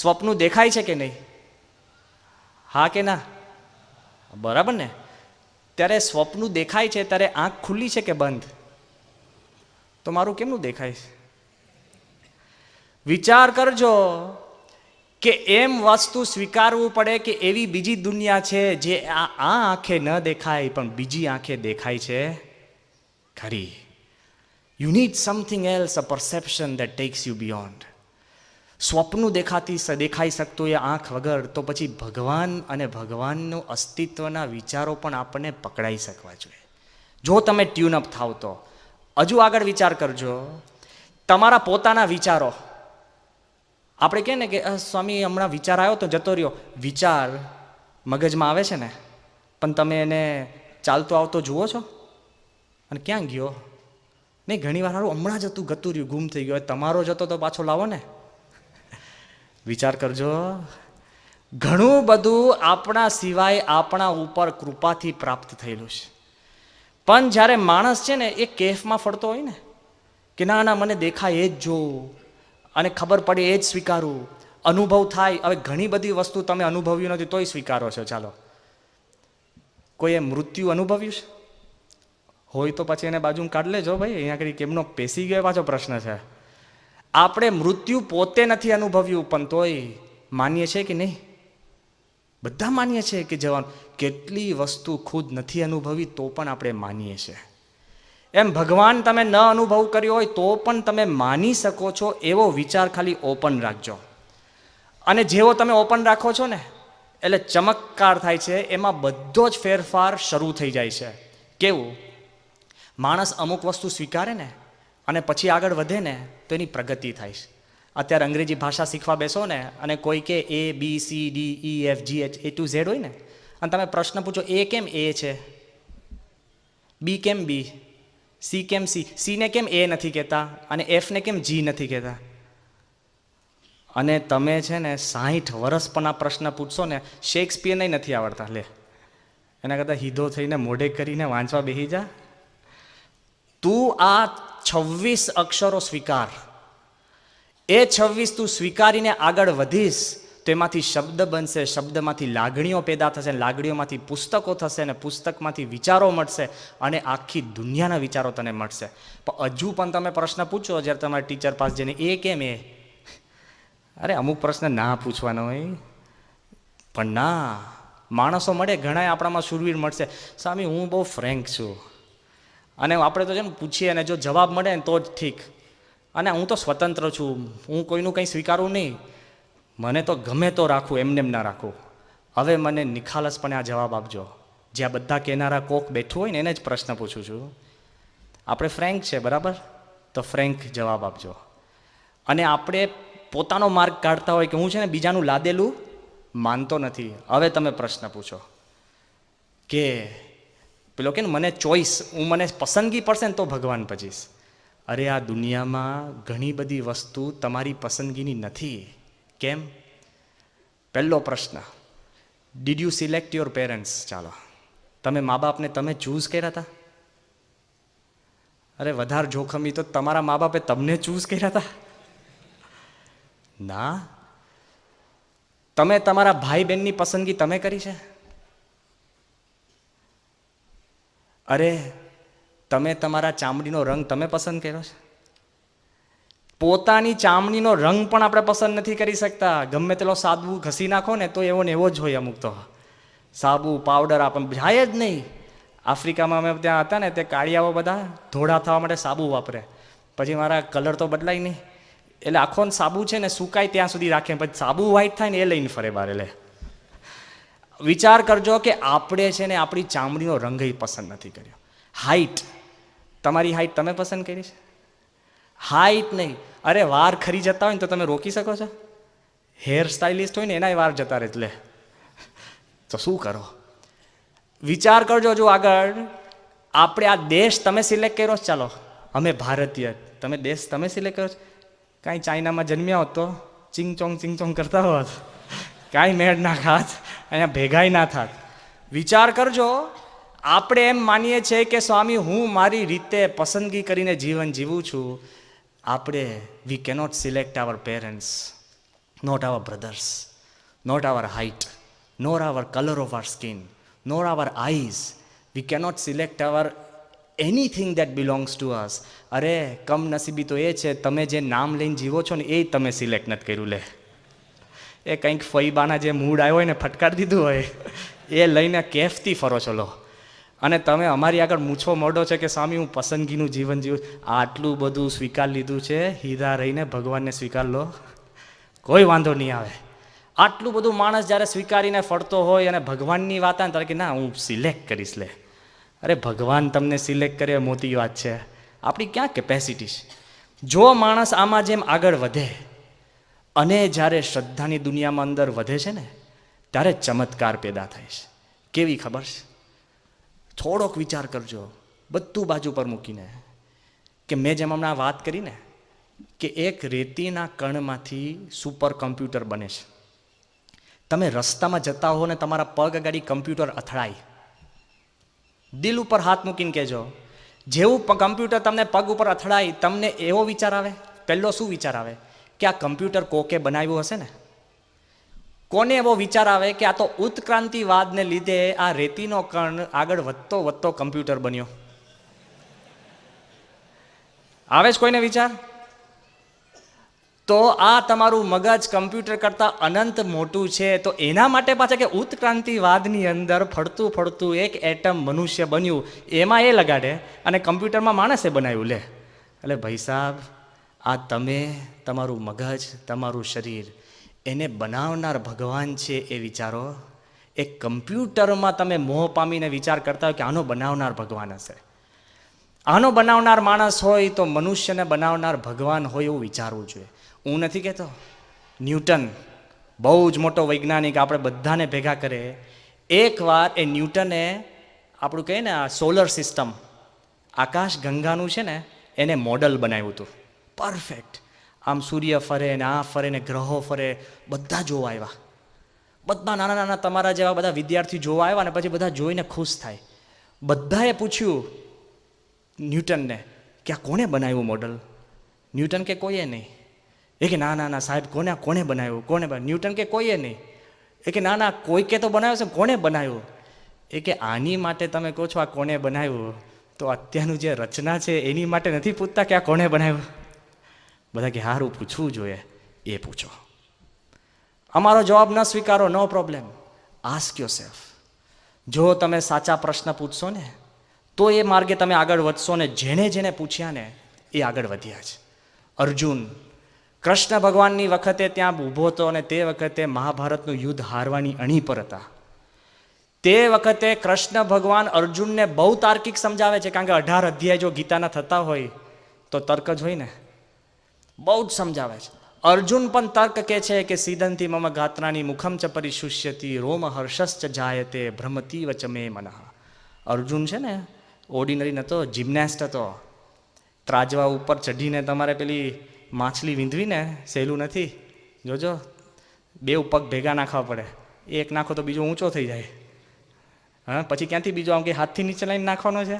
સ્વપ્નું દેખાય છે કે નહીં હા કે ના બરાબર ને ત્યારે સ્વપ્નું દેખાય છે ત્યારે આંખ ખુલ્લી છે કે બંધ તો મારું કેમનું દેખાય છે વિચાર કરજો કે એમ વસ્તુ સ્વીકારવું પડે કે એવી બીજી દુનિયા છે જે આ આ આંખે ન દેખાય પણ બીજી આંખે દેખાય છે ખરી you need something else a perception that takes you beyond સ્વપ્નું દેખાતી દેખાઈ શકતું એ આંખ વગર તો પછી ભગવાન અને ભગવાનનું અસ્તિત્વના વિચારો પણ આપણને પકડાઈ શકવા જોઈએ જો તમે ટ્યુનઅપ થાવ તો હજુ આગળ વિચાર કરજો તમારા પોતાના વિચારો આપણે કહે ને કે સ્વામી હમણાં વિચાર આવ્યો તો જતો રહ્યો વિચાર મગજમાં આવે છે ને પણ તમે એને ચાલતો આવતો જુઓ છો અને ક્યાં ગયો નહીં ઘણી વાર સારું હમણાં જ હતું ગતું રહ્યું ગુમ થઈ ગયો તમારો જતો તો પાછો લાવો ને વિચાર કરજો ઘણું બધું આપણા સિવાય આપણા ઉપર કૃપાથી પ્રાપ્ત થયેલું છે પણ જ્યારે માણસ છે ને એ કેફમાં ફરતો હોય ને કે ના ના મને દેખાય એ જ જોવું અને ખબર પડે એ જ સ્વીકારવું અનુભવ થાય હવે ઘણી બધી વસ્તુ તમે અનુભવ્યું નથી તોય સ્વીકારો છો ચાલો કોઈએ મૃત્યુ અનુભવ્યું છે હોય તો પછી એને બાજુમાં કાઢ લેજો ભાઈ અહીંયા કરી કેમનો પેસી ગયો પાછો પ્રશ્ન છે આપણે મૃત્યુ પોતે નથી અનુભવ્યું પણ તોય માનીએ છીએ કે નહીં બધા માનીએ છીએ કે જવાનું કેટલી વસ્તુ ખુદ નથી અનુભવી તો પણ આપણે માનીએ છીએ એમ ભગવાન તમે ન અનુભવ કર્યો હોય તો પણ તમે માની શકો છો એવો વિચાર ખાલી ઓપન રાખજો અને જેવો તમે ઓપન રાખો છો ને એટલે ચમત્કાર થાય છે એમાં બધો જ ફેરફાર શરૂ થઈ જાય છે કેવું માણસ અમુક વસ્તુ સ્વીકારે ને અને પછી આગળ વધે ને તો એની પ્રગતિ થાય છે અત્યારે અંગ્રેજી ભાષા શીખવા બેસો ને અને કોઈ કે A B C D E F G H A to Z હોય ને અને તમે પ્રશ્ન પૂછો એ કેમ એ છે બી કેમ બી સી કેમ સી સીને કેમ એ નથી કહેતા અને એફને કેમ જી નથી કહેતા અને તમે છે ને સાહીઠ વર્ષ પણ આ પ્રશ્ન પૂછશો ને શેક્સપિયરને નથી આવડતા લે એના કરતાં હીધો થઈને મોઢે કરીને વાંચવા બેસી જા તું આ છવ્વીસ અક્ષરો સ્વીકાર એ છવ્વીસ તું સ્વીકારીને આગળ વધીશ તેમાંથી શબ્દ બનશે શબ્દમાંથી લાગણીઓ પેદા થશે લાગણીઓમાંથી પુસ્તકો થશે અને પુસ્તકમાંથી વિચારો મળશે અને આખી દુનિયાના વિચારો તને મળશે પણ હજુ પણ તમે પ્રશ્ન પૂછો જ્યારે તમારે ટીચર પાસે જઈને એ કેમ એ અરે અમુક પ્રશ્ન ના પૂછવાનો હોય પણ ના માણસો મળે ઘણા આપણામાં સુરવીર મળશે સ્વામી હું બહુ ફ્રેન્ક છું અને આપણે તો છે ને પૂછીએ અને જો જવાબ મળે ને તો જ ઠીક અને હું તો સ્વતંત્ર છું હું કોઈનું કંઈ સ્વીકારું નહીં મને તો ગમે તો રાખું એમને એમ ના રાખું હવે મને નિખાલસપણે આ જવાબ આપજો જ્યાં બધા કહેનારા કોક બેઠું હોય ને એને જ પ્રશ્ન પૂછું છું આપણે ફ્રેન્ક છે બરાબર તો ફ્રેન્ક જવાબ આપજો અને આપણે પોતાનો માર્ગ કાઢતા હોય કે હું છે ને બીજાનું લાદેલું માનતો નથી હવે તમે પ્રશ્ન પૂછો કે પેલો કે મને ચોઈસ હું મને પસંદગી પડશે ને તો ભગવાન ભજીશ અરે આ દુનિયામાં ઘણી બધી વસ્તુ તમારી પસંદગીની નથી કેમ પહેલો પ્રશ્ન did you select your parents ચાલો તમે મા બાપને તમે ચૂઝ કર્યા હતા અરે વધારે જોખમી તો તમારા મા બાપે તમને ચૂઝ કર્યા હતા ના તમે તમારા ભાઈ બહેનની પસંદગી તમે કરી છે અરે તમે તમારા ચામડીનો રંગ તમે પસંદ કર્યો છે પોતાની ચામડીનો રંગ પણ આપણે પસંદ નથી કરી શકતા ગમે તેલો સાબુ ઘસી નાખો ને તો એવો ને એવો જ હોય અમુક તો સાબુ પાવડર આપણને જાય જ નહીં આફ્રિકામાં અમે ત્યાં હતા ને તે કાળિયાઓ બધા ધોળા થવા માટે સાબુ વાપરે પછી મારા કલર તો બદલાય નહીં એટલે આખો સાબુ છે ને સુકાય ત્યાં સુધી રાખે પછી સાબુ વ્હાઈટ થાય ને એ લઈને ફરે બારે લે વિચાર કરજો કે આપણે છે ને આપણી ચામડીનો રંગ પસંદ નથી કર્યો હાઈટ તમારી હાઈટ તમે પસંદ કરી છે હાઈટ નહીં અરે વાર ખરી જતા હોય ને તો તમે રોકી શકો છો હેર સ્ટાઇલિસ્ટ હોય ને એનાય વાર જતા રહે એટલે તો શું કરો વિચાર કરજો જો આગળ આપણે આ દેશ તમે સિલેક્ટ કર્યો ચાલો અમે ભારતીય તમે દેશ તમે સિલેક્ટ કર્યો કાંઈ ચાઇનામાં જન્મ્યા હોત તો ચિંગચોંગ ચિંગચોંગ કરતા હોત કાંઈ મેળ ના ખાત અહીંયા ભેગાઈ ના થાત વિચાર કરજો આપણે એમ માનીએ છીએ કે સ્વામી હું મારી રીતે પસંદગી કરીને જીવન જીવું છું આપણે we cannot select our parents not our brothers not our height nor our colour of our skin nor our eyes we cannot select our anything that belongs to us અરે કમનસીબી તો એ છે તમે જે નામ લઈને જીવો છો ને એ તમે સિલેક્ટ નથી કર્યું લે એ કંઈક ફઈબાના જે મૂડ આવ્યો હોય ને ફટકાર દીધું હોય એ લઈને કેફથી ફરો છો લો અને તમે અમારી આગળ મૂછો મોડો છે કે સ્વામી હું પસંદગીનું જીવન જીવું આટલું બધું સ્વીકાર લીધું છે હીરા રહીને ભગવાનને સ્વીકાર લો કોઈ વાંધો નહીં આવે આટલું બધું માણસ જ્યારે સ્વીકારીને ફરતો હોય અને ભગવાનની વાત આવે ત્યારે કે ના હું સિલેક્ટ કરીશ લે અરે ભગવાન તમને સિલેક્ટ કરે મોટી વાત છે આપણી ક્યાં કેપેસિટી છે જો માણસ આમાં જેમ આગળ વધે અને જ્યારે શ્રદ્ધાની દુનિયામાં અંદર વધે છે ને ત્યારે ચમત્કાર પેદા થાય છે કેવી ખબર છે થોડોક વિચાર કરજો બધું બાજુ પર મૂકીને કે મેં જેમ હમણાં વાત કરીને કે એક રેતીના કણમાંથી સુપર કમ્પ્યુટર બને છે તમે રસ્તામાં જતા હો ને તમારા પગ અગાડી કમ્પ્યુટર અથડાય દિલ ઉપર હાથ મૂકીને કહેજો જેવું કમ્પ્યુટર તમને પગ ઉપર અથડાય તમને એવો વિચાર આવે પહેલો શું વિચાર આવે કે આ કમ્પ્યુટર કોકે બનાવ્યું હશે ને કોને એવો વિચાર આવે કે આ તો ઉત્ક્રાંતિવાદને લીધે આ રેતીનો કણ આગળ વધતો વધતો કમ્પ્યુટર બન્યો આવે જ કોઈને વિચાર તો આ તમારું મગજ કમ્પ્યુટર કરતાં અનંત મોટું છે તો એના માટે પાછા કે ઉત્ક્રાંતિવાદની અંદર ફળતું ફળતું એક એટમ મનુષ્ય બન્યું એમાં એ લગાડે અને કમ્પ્યુટરમાં માણસે બનાવ્યું લે એટલે ભાઈ સાહેબ આ તમે તમારું મગજ તમારું શરીર એને બનાવનાર ભગવાન છે એ વિચારો એ કમ્પ્યુટરમાં તમે મોહ પામીને વિચાર કરતા હોય કે આનો બનાવનાર ભગવાન હશે આનો બનાવનાર માણસ હોય તો મનુષ્યને બનાવનાર ભગવાન હોય એવું વિચારવું જોઈએ હું નથી કહેતો ન્યૂટન બહુ જ મોટો વૈજ્ઞાનિક આપણે બધાને ભેગા કરે એકવાર એ ન્યૂટને આપણું કહીએ ને આ સોલર સિસ્ટમ આકાશ ગંગાનું છે ને એને મોડલ બનાવ્યું હતું પરફેક્ટ આમ સૂર્ય ફરે ને આ ફરે ને ગ્રહો ફરે બધા જોવા આવ્યા બધા નાના નાના તમારા જેવા બધા વિદ્યાર્થી જોવા આવ્યા ને પછી બધા જોઈને ખુશ થાય બધાએ પૂછ્યું ન્યૂટનને કે આ કોણે બનાવ્યું મોડલ ન્યૂટન કે કોઈએ નહીં એ કે ના ના ના સાહેબ કોને કોણે બનાવ્યું કોને ન્યૂટન કે કોઈએ નહીં એ કે ના ના કોઈ કે તો બનાવ્યો છે કોણે બનાવ્યું એ કે આની માટે તમે કહો છો આ કોને બનાવ્યું તો અત્યારનું જે રચના છે એની માટે નથી પૂછતા કે આ કોણે બનાવ્યું બધા કે સારું પૂછવું જોઈએ એ પૂછો અમારો જવાબ ન સ્વીકારો no problem ask yourself જો તમે સાચા પ્રશ્ન પૂછશો ને તો એ માર્ગે તમે આગળ વધશો ને જેણે જેને પૂછ્યા ને એ આગળ વધ્યા છે અર્જુન કૃષ્ણ ભગવાનની વખતે ત્યાં ઊભો હતો અને તે વખતે મહાભારતનું યુદ્ધ હારવાની અણી પર હતા તે વખતે કૃષ્ણ ભગવાન અર્જુનને બહુ તાર્કિક સમજાવે છે કારણ કે અઢાર અધ્યાય જો ગીતાના થતા હોય તો તર્ક જ હોય ને બહુ જ સમજાવે છે અર્જુન પણ તર્ક કે છે કે સીદંતી મમ ગાત્રાની મુખમ ચ પરિશુષ્યતી રોમ હર્ષસ્ચ જાયતે ભ્રમતીવ ચ મે મનઃ અર્જુન છે ને ઓર્ડિનરી નહોતો જિમ્નેસ્ટ હતો ત્રાજવા ઉપર ચઢીને તમારે પેલી માછલી વીંધવીને સહેલું નથી જોજો બે પગ ભેગા નાખવા પડે એક નાખો તો બીજો ઊંચો થઈ જાય હા પછી ક્યાંથી બીજો આમ કે હાથથી નીચે લાઈને નાખવાનો છે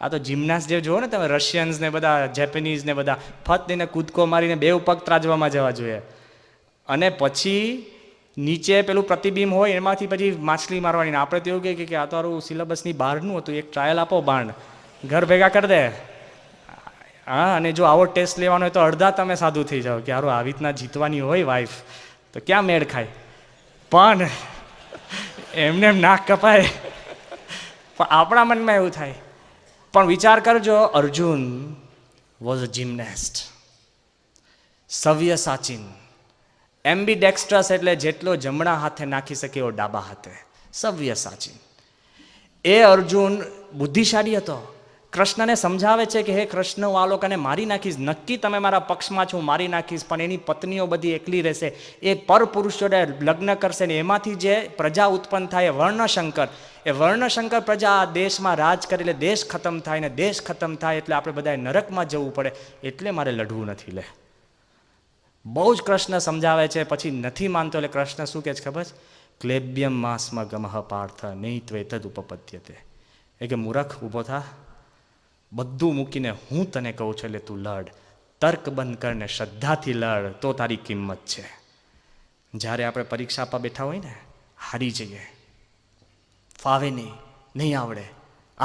આ તો જિમ્નાસ્ટ જે જુઓ ને તમે રશિયન્સ ને બધા જેપનીઝ ને બધા ફત દઈને કૂદકો મારીને બે પગ ત્રાજવામાં જવા જોઈએ અને પછી નીચે પેલું પ્રતિબિંબ હોય એમાંથી પછી માછલી મારવાની આપણે તો એવું કે આ તો તારું સિલેબસની બહારનું હતું એક ટ્રાયલ આપો બાંડ ઘર ભેગા કરી દે હા અને જો આવો ટેસ્ટ લેવાનો હોય તો અડધા તમે સાદું થઈ જાઓ કે હારું આવી રીતના જીતવાની હોય વાઈફ તો ક્યાં મેળ ખાય પણ એમને એમ નાક કપાય પણ આપણા મનમાં એવું થાય પણ વિચાર કરજો અર્જુન વોઝ અ જિમ્નેસ્ટ સવ્ય સાચીન એમ્બી ડેક્સ્ટ્રસ એટલે જેટલો જમણા હાથે નાખી શકે એવો ડાબા હાથે સવ્ય સાચીન એ અર્જુન બુદ્ધિશાળી હતો કૃષ્ણને સમજાવે છે કે હે કૃષ્ણ હું આ લોકોને મારી નાખીશ નક્કી તમે મારા પક્ષમાં છો મારી નાખીશ પણ એની પત્નીઓ બધી એકલી રહેશે એ પરપુરુષોને લગ્ન કરશે ને એમાંથી જે પ્રજા ઉત્પન્ન થાય એ વર્ણશંકર એ વર્ણશંકર પ્રજા આ દેશમાં રાજ કરે એટલે દેશ ખતમ થાય ને દેશ ખતમ થાય એટલે આપણે બધાએ નરકમાં જવું પડે એટલે મારે લડવું નથી લે બહુ જ કૃષ્ણ સમજાવે છે પછી નથી માનતો એટલે કૃષ્ણ શું કહે છે ખબર છે ક્લેબ્યમ માસમાં ગમહ પાર્થ નહીં ત્વેતદ ઉપપદ્યતે એ કે મૂરખ ઊભો થા બધું મૂકીને હું તને કહું છું એટલે તું લડ તર્ક બંધ કરને શ્રદ્ધાથી લડ તો તારી કિંમત છે જ્યારે આપણે પરીક્ષા આપવા બેઠા હોય ને હારી જઈએ ફાવે નહીં નહીં આવડે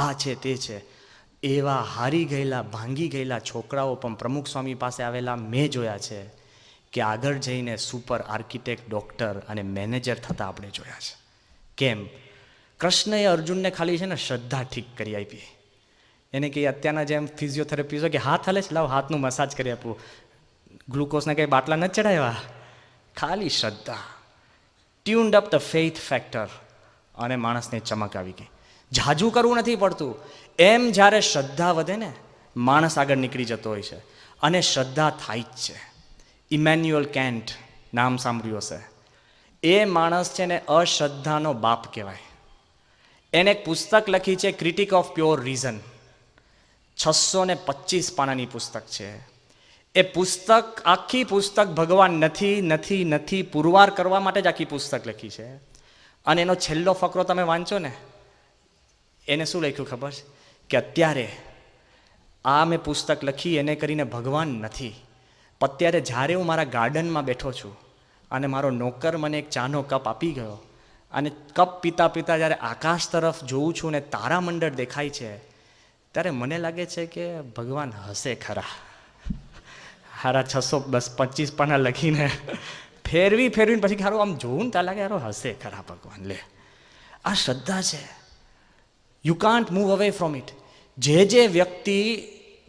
આ છે તે છે એવા હારી ગયેલા ભાંગી ગયેલા છોકરાઓ પણ પ્રમુખ સ્વામી પાસે આવેલા મેં જોયા છે કે આગળ જઈને સુપર આર્કિટેક્ટ ડૉક્ટર અને મેનેજર થતાં આપણે જોયા છે કેમ કૃષ્ણએ અર્જુનને ખાલી છે ને શ્રદ્ધા ઠીક કરી આપી એને કે અત્યારના જેમ ફિઝિયોથેરાપીઝો કે હાથ હાલે છે લાવ હાથનું મસાજ કરી આપવું ગ્લુકોઝના કંઈ બાટલા ન ચડાવ્યા ખાલી શ્રદ્ધા tuned up the faith factor અને માણસને ચમક આવી ગઈ ઝાઝું કરવું નથી પડતું એમ જ્યારે શ્રદ્ધા વધે ને માણસ આગળ નીકળી જતો હોય છે અને શ્રદ્ધા થાય જ છે ઇમેન્યુઅલ કેન્ટ નામ સાંભળ્યું હશે એ માણસ છે ને અશ્રદ્ધાનો બાપ કહેવાય એને એક પુસ્તક લખી છે ક્રિટિક ઓફ પ્યોર રીઝન છસો ને પચીસ પાનાની પુસ્તક છે એ પુસ્તક આખી પુસ્તક ભગવાન નથી નથી નથી પુરવાર કરવા માટે જ આખી પુસ્તક લખી છે અને એનો છેલ્લો ફકરો તમે વાંચો ને એને શું લખ્યું ખબર છે કે અત્યારે આ મેં પુસ્તક લખી એને કરીને ભગવાન નથી અત્યારે જ્યારે હું મારા ગાર્ડનમાં બેઠો છું અને મારો નોકર મને એક ચાનો કપ આપી ગયો અને કપ પીતા પીતા જ્યારે આકાશ તરફ જોઉં છું ને તારામંડળ દેખાય છે ત્યારે મને લાગે છે કે ભગવાન હશે ખરા હારા છસો બસ પચીસ પાના લખીને ફેરવી ફેરવીને પછી ખારું આમ જોઉં ને ત્યાં લાગે યારો હશે ખરા ભગવાન લે આ શ્રદ્ધા છે you can't move away from it જે જે વ્યક્તિ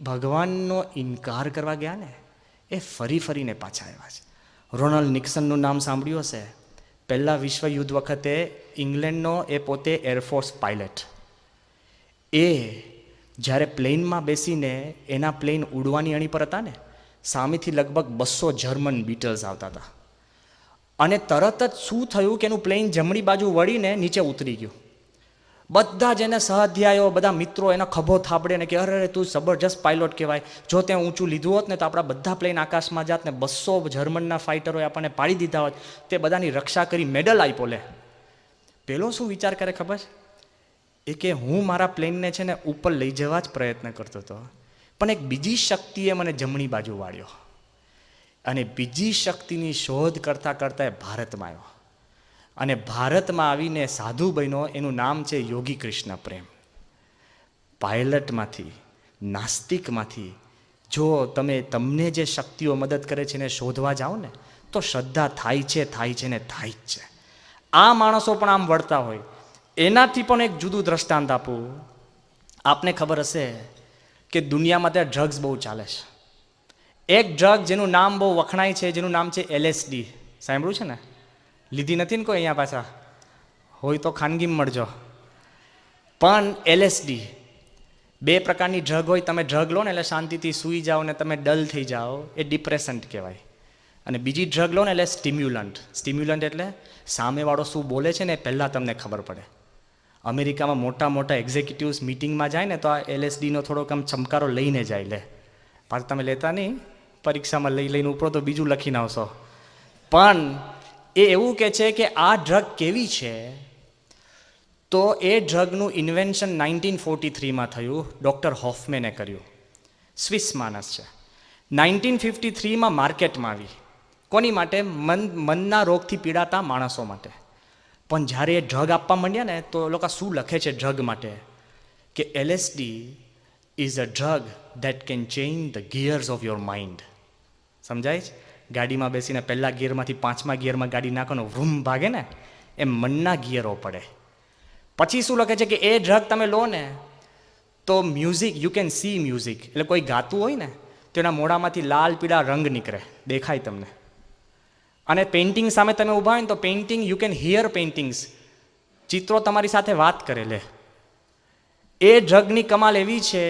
ભગવાનનો ઇનકાર કરવા ગયા ને એ ફરી ફરીને પાછા આવ્યા છે રોનાલ્ડ નિક્સનનું નામ સાંભળ્યું હશે પહેલાં વિશ્વયુદ્ધ વખતે ઇંગ્લેન્ડનો એ પોતે એરફોર્સ પાયલટ એ જ્યારે પ્લેનમાં બેસીને એના પ્લેન ઉડવાની અણી પર હતા ને સામેથી લગભગ બસો જર્મન બીટલ્સ આવતા હતા અને તરત જ શું થયું કે એનું પ્લેન જમણી બાજુ વળીને નીચે ઉતરી ગયું બધા જ એને સહાધ્યાયો બધા મિત્રો એને ખભો થાપડે ને કે અરે અરે તું જબરજસ્ત પાયલોટ કહેવાય જો ત્યાં ઊંચું લીધું હોત ને તો આપણા બધા પ્લેન આકાશમાં જાત ને બસો જર્મનના ફાઇટરોએ આપણને પાડી દીધા હોત તે બધાની રક્ષા કરી મેડલ આપ્યો લે પેલો શું વિચાર કરે ખબર છે એ કે હું મારા પ્લેનને છે ને ઉપર લઈ જવા જ પ્રયત્ન કરતો હતો પણ એક બીજી શક્તિએ મને જમણી બાજુ વાળ્યો અને બીજી શક્તિની શોધ કરતાં કરતાં એ ભારતમાં આવ્યો અને ભારતમાં આવીને સાધુ બન્યો એનું નામ છે યોગી કૃષ્ણ પ્રેમ પાયલટમાંથી નાસ્તિકમાંથી જો તમે તમને જે શક્તિઓ મદદ કરે છે એને શોધવા જાઓ ને તો શ્રદ્ધા થાય છે થાય છે ને થાય જ છે આ માણસો પણ આમ વળતા હોય એનાથી પણ એક જુદું દ્રષ્ટાંત આપું આપને ખબર હશે કે દુનિયામાં ત્યાં ડ્રગ્સ બહુ ચાલે છે એક ડ્રગ જેનું નામ બહુ વખણાય છે જેનું નામ છે એલએસડી સાંભળ્યું છે ને લીધી નથી ને કોઈ અહીંયા પાછા હોય તો ખાનગી મળજો પણ એલએસડી બે પ્રકારની ડ્રગ હોય તમે ડ્રગ લો ને એટલે શાંતિથી સૂઈ જાઓ ને તમે ડલ થઈ જાઓ એ ડિપ્રેસન્ટ કહેવાય અને બીજી ડ્રગ લો ને એટલે સ્ટિમ્યુલન્ટ સ્ટિમ્યુલન્ટ એટલે સામેવાળો શું બોલે છે ને એ પહેલાં તમને ખબર પડે અમેરિકામાં મોટા મોટા એક્ઝિક્યુટિવ્સ મિટિંગમાં જાય ને તો આ એલએસડીનો થોડોક આમ ચમકારો લઈને જાય લે પાછું તમે લેતા નહીં પરીક્ષામાં લઈ લઈને ઉપરો તો બીજું લખીને આવશો પણ એ એવું કહે છે કે આ ડ્રગ કેવી છે તો એ ડ્રગનું ઇન્વેન્શન નાઇન્ટીન ફોર્ટી થ્રીમાં થયું ડૉક્ટર હોફમેને કર્યું સ્વિસ માણસ છે નાઇન્ટીન ફિફ્ટી થ્રીમાં માર્કેટમાં આવી કોની માટે મન મનના રોગથી પીડાતા માણસો માટે પણ જ્યારે એ ડ્રગ આપવા માંડ્યા ને તો લોકો શું લખે છે ડ્રગ માટે કે LSD is a drug that can change the gears of your mind સમજાય છે ગાડીમાં બેસીને પહેલાં ગિયરમાંથી પાંચમા ગિયરમાં ગાડી નાખવાનો વૃમ ભાગે ને એમ મનના ગિયરો પડે પછી શું લખે છે કે એ ડ્રગ તમે લો ને તો music you can see music એટલે કોઈ ગાતું હોય ને તો એના મોઢામાંથી લાલ પીળા રંગ નીકળે દેખાય તમને અને પેઇન્ટિંગ સામે તમે ઊભા હોય ને તો painting you can hear paintings ચિત્રો તમારી સાથે વાત કરે લે એ ડ્રગની કમાલ એવી છે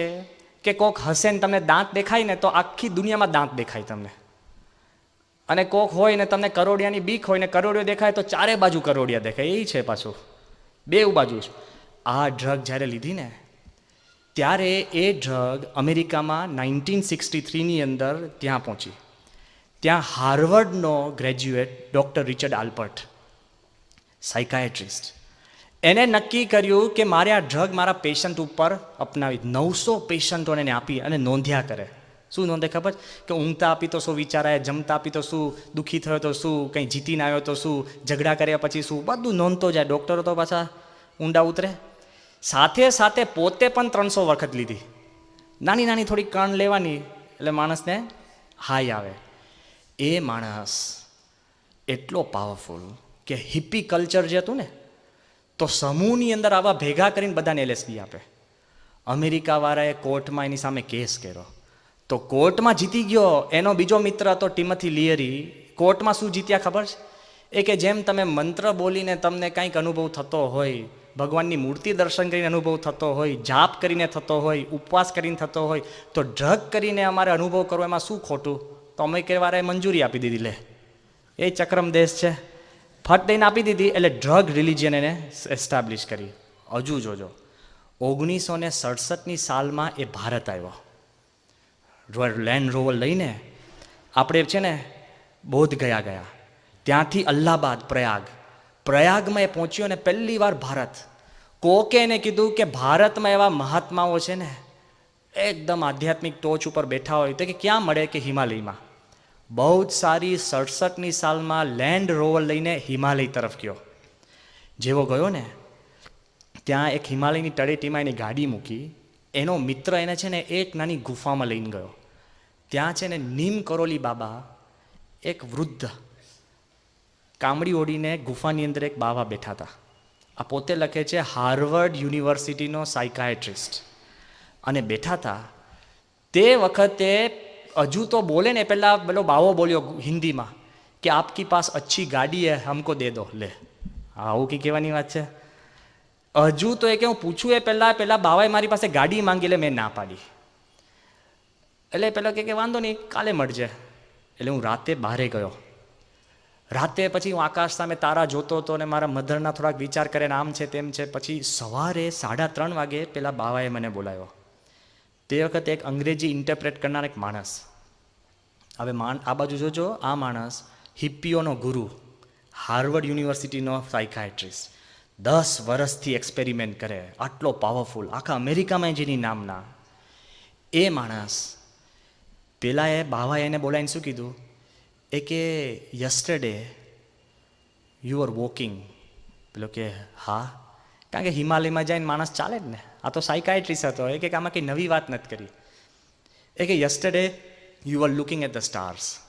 કે કોક હસે ને તમને દાંત દેખાય ને તો આખી દુનિયામાં દાંત દેખાય તમને અને કોક હોય ને તમને કરોડિયાની બીક હોય ને કરોડિયો દેખાય તો ચારે બાજુ કરોડિયા દેખાય એ છે પાછું બેઉ બાજુ આ ડ્રગ જ્યારે લીધી ને ત્યારે એ ડ્રગ અમેરિકામાં નાઇન્ટીન સિક્સટી થ્રીની અંદર ત્યાં પહોંચી ત્યાં હાર્વર્ડનો graduate doctor Richard Alpert psychiatrist એને નક્કી કર્યું કે મારે આ ડ્રગ મારા પેશન્ટ ઉપર અપનાવી નવસો પેશન્ટોને આપી અને નોંધ્યા કરે શું નોંધે ખબર કે ઊંઘતા આપી તો શું વિચારાય જમતા આપી તો શું દુઃખી થયો તો શું કંઈ જીતીને આવ્યો તો શું ઝઘડા કર્યા પછી શું બધું નોંધતો જાય ડૉક્ટરો તો પાછા ઊંડા ઉતરે સાથે સાથે પોતે પણ ત્રણસો વખત લીધી નાની નાની થોડી કણ લેવાની એટલે માણસને હાઈ આવે એ માણસ એટલો પાવરફુલ કે હિપી કલ્ચર જે હતું ને તો સમૂહની અંદર આવા ભેગા કરીને બધાને એલએસબી આપે અમેરિકાવાળાએ કોર્ટમાં એની સામે કેસ કર્યો તો કોર્ટમાં જીતી ગયો એનો બીજો મિત્ર હતો ટીમથી લિયરી કોર્ટમાં શું જીત્યા ખબર છે એ કે જેમ તમે મંત્ર બોલીને તમને કાંઈક અનુભવ થતો હોય ભગવાનની મૂર્તિ દર્શન કરીને અનુભવ થતો હોય જાપ કરીને થતો હોય ઉપવાસ કરીને થતો હોય તો ડ્રગ કરીને અમારે અનુભવ કરવો એમાં શું ખોટું તો અમેરિકાવાળાએ મંજૂરી આપી દીધી લે એ ચક્રમ દેશ છે ફટ દઈને આપી દીધી એટલે ડ્રગ રિલિજિયન એને એસ્ટાબ્લિશ કરી હજુ જોજો ઓગણીસો ને સડસઠની સાલમાં એ ભારત આવ્યો લેન્ડ રોવર લઈને આપણે છે ને બોધ ગયા ગયા ત્યાંથી અલ્હાબાદ પ્રયાગ પ્રયાગમાં એ પહોંચ્યો ને પહેલી વાર ભારત કોકે એને કીધું કે ભારતમાં એવા મહાત્માઓ છે ને એકદમ આધ્યાત્મિક ટોચ ઉપર બેઠા હોય તો કે ક્યાં મળે કે હિમાલયમાં બહુ જ સારી સડસઠની સાલમાં લેન્ડ રોવર લઈને હિમાલય તરફ ગયો જેવો ગયો ને ત્યાં એક હિમાલયની તળેટીમાં એની ગાડી મૂકી એનો મિત્ર એને છે ને એક નાની ગુફામાં લઈને ગયો ત્યાં છે ને નીમ કરોલી બાબા એક વૃદ્ધ કામડી ઓઢીને ગુફાની અંદર એક બાવા બેઠા હતા આ પોતે લખે છે હાર્વર્ડ યુનિવર્સિટીનો સાયકાયટ્રિસ્ટ અને બેઠા હતા તે વખતે હજુ તો બોલે ને પહેલાં પેલો બાવો બોલ્યો હિન્દીમાં કે આપકી પાસ અચ્છી ગાડી હે હમકો દે દો લે આવું કે કહેવાની વાત છે હજુ તો એ કે હું પૂછું એ પહેલાં પહેલાં બાવાએ મારી પાસે ગાડી માંગી લે મેં ના પાડી એટલે પેલો કે વાંધો નહીં કાલે મળજે એટલે હું રાતે બહારે ગયો રાતે પછી હું આકાશ સામે તારા જોતો હતો અને મારા મધરના થોડાક વિચાર કરે ને આમ છે તેમ છે પછી સવારે સાડા ત્રણ વાગે પેલા બાવાએ મને બોલાયો તે વખતે એક અંગ્રેજી ઇન્ટરપ્રેટ કરનાર એક માણસ હવે માન આ બાજુ જોજો આ માણસ હિપ્પીઓનો ગુરુ હાર્વર્ડ યુનિવર્સિટીનો સાયકાયટ્રિસ્ટ દસ વર્ષથી એક્સપેરિમેન્ટ કરે આટલો પાવરફુલ આખા અમેરિકામાં જેની નામના એ માણસ પેલા એ બાવાએ એને બોલાવીને શું કીધું એ કે યસ્ટરડે યુ આર વોકિંગ પેલો કે હા કારણ કે હિમાલયમાં જઈને માણસ ચાલે જ ને આ તો સાયકાયટ્રિસ્ટ હતો એ કે આમાં કંઈ નવી વાત નથી કરી એ કે yesterday you are looking at the stars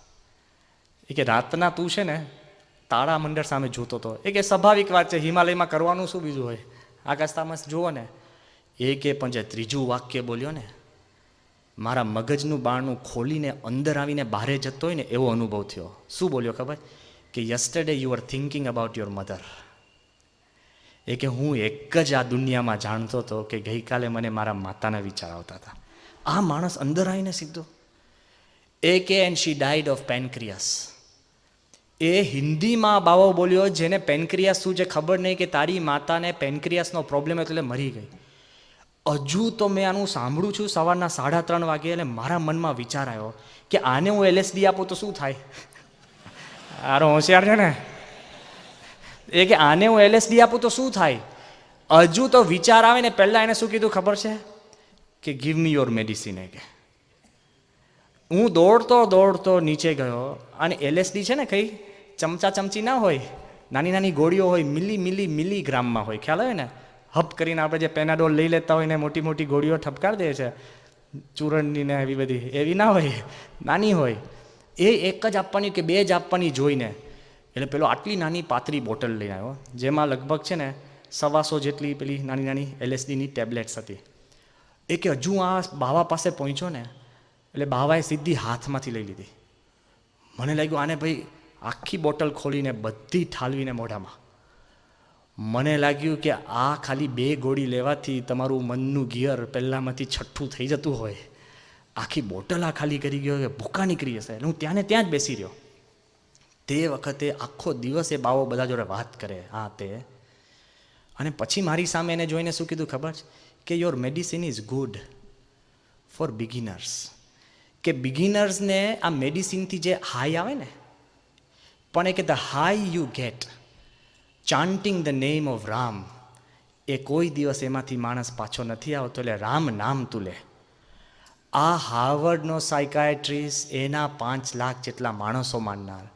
એ કે રાતના તું છે ને મંડળ સામે જોતો હતો એ કે સ્વાભાવિક વાત છે હિમાલયમાં કરવાનું શું બીજું હોય આકાશતામાં જુઓ ને એ કે પણ જે ત્રીજું વાક્ય બોલ્યો ને મારા મગજનું બાણું ખોલીને અંદર આવીને બહારે જતો હોય ને એવો અનુભવ થયો શું બોલ્યો ખબર કે yesterday you are thinking about your mother એ કે હું એક જ આ દુનિયામાં જાણતો હતો કે ગઈકાલે મને મારા માતાના વિચાર આવતા હતા આ માણસ અંદર આવીને સીધો એ કે and she died of pancreas એ હિન્દીમાં બાવો બોલ્યો જેને પેનક્રિયાસ શું છે ખબર નહીં કે તારી માતાને પેનક્રિયાસનો પ્રોબ્લેમ એટલે મરી ગઈ હજુ તો મેં આનું સાંભળું છું સવારના સાડા ત્રણ વાગે એટલે મારા મનમાં વિચાર આવ્યો કે આને હું એલએસડી આપું તો શું થાય આરો હોશિયાર છે ને એ કે આને હું એલએસડી આપું તો શું થાય હજુ તો વિચાર આવે ને પહેલાં એને શું કીધું ખબર છે કે ગીવ મી યોર મેડિસિન એ કે હું દોડતો દોડતો નીચે ગયો અને એલએસડી છે ને કંઈ ચમચા ચમચી ના હોય નાની નાની ગોળીઓ હોય મિલી મિલી મિલી ગ્રામમાં હોય ખ્યાલ આવે ને હપ કરીને આપણે જે પેનાડોલ લઈ લેતા હોય ને મોટી મોટી ગોળીઓ ઠપકાર દે છે ચૂરણની ને એવી બધી એવી ના હોય નાની હોય એ એક જ આપવાની કે બે જ આપવાની જોઈને એટલે પેલો આટલી નાની પાતળી બોટલ લઈને આવ્યો જેમાં લગભગ છે ને સવાસો જેટલી પેલી નાની નાની એલએસડીની ટેબ્લેટ્સ હતી એ કે હજુ આ બાવા પાસે પહોંચ્યો ને એટલે બાવાએ સીધી હાથમાંથી લઈ લીધી મને લાગ્યું આને ભાઈ આખી બોટલ ખોલીને બધી ઠાલવીને મોઢામાં મને લાગ્યું કે આ ખાલી બે ગોળી લેવાથી તમારું મનનું ગિયર પહેલાંમાંથી છઠ્ઠું થઈ જતું હોય આખી બોટલ આ ખાલી કરી ગયો કે ભૂકા નીકળી જશે એટલે હું ત્યાંને ત્યાં જ બેસી રહ્યો તે વખતે આખો દિવસ એ બાવો બધા જોડે વાત કરે આ તે અને પછી મારી સામે એને જોઈને શું કીધું ખબર છે કે your medicine is good for beginners કે બિગિનર્સને આ મેડિસિનથી જે હાઈ આવે ને પણ એ કે the high you get chanting the name of Ram એ કોઈ દિવસ એમાંથી માણસ પાછો નથી આવતો એટલે રામ નામ તું લે આ હાર્વર્ડનો સાયકાયટ્રીસ એના પાંચ લાખ જેટલા માણસો માનનાર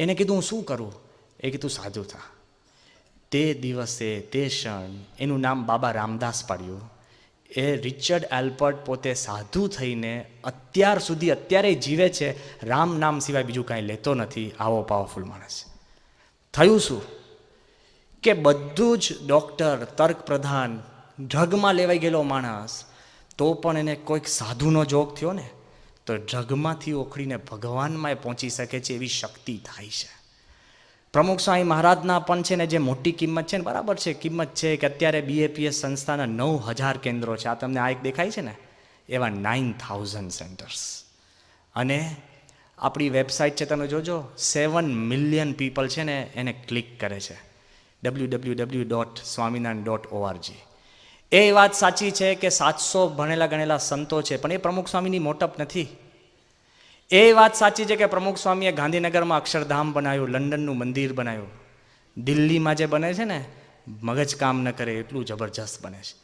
એને કીધું હું શું કરું એ કીધું સાધુ થા તે દિવસે તે ક્ષણ એનું નામ બાબા રામદાસ પાડ્યું એ રિચર્ડ એલ્પર્ટ પોતે સાધુ થઈને અત્યાર સુધી અત્યારે જીવે છે રામ નામ સિવાય બીજું કાંઈ લેતો નથી આવો પાવરફુલ માણસ થયું શું કે બધું જ ડૉક્ટર તર્ક પ્રધાન ડ્રગમાં લેવાઈ ગયેલો માણસ તો પણ એને કોઈક સાધુનો જોગ થયો ને તો ડ્રગમાંથી ઓખડીને ભગવાનમાં પહોંચી શકે છે એવી શક્તિ થાય છે પ્રમુખ સ્વામી મહારાજના પણ છે ને જે મોટી કિંમત છે ને બરાબર છે કિંમત છે કે અત્યારે બીએપીએસ સંસ્થાના નવ હજાર કેન્દ્રો છે આ તમને આ એક દેખાય છે ને એવા નાઇન થાઉઝન્ડ સેન્ટર્સ અને આપણી વેબસાઇટ છે તમે જોજો સેવન મિલિયન પીપલ છે ને એને ક્લિક કરે છે W W W dot Swaminarayan dot O R G એ વાત સાચી છે કે સાતસો ભણેલા ગણેલા સંતો છે પણ એ પ્રમુખ સ્વામીની મોટપ નથી એ વાત સાચી છે કે પ્રમુખ સ્વામીએ ગાંધીનગરમાં અક્ષરધામ બનાવ્યું લંડનનું મંદિર બનાવ્યું દિલ્હીમાં જે બને છે ને મગજ કામ ન કરે એટલું જબરજસ્ત બને છે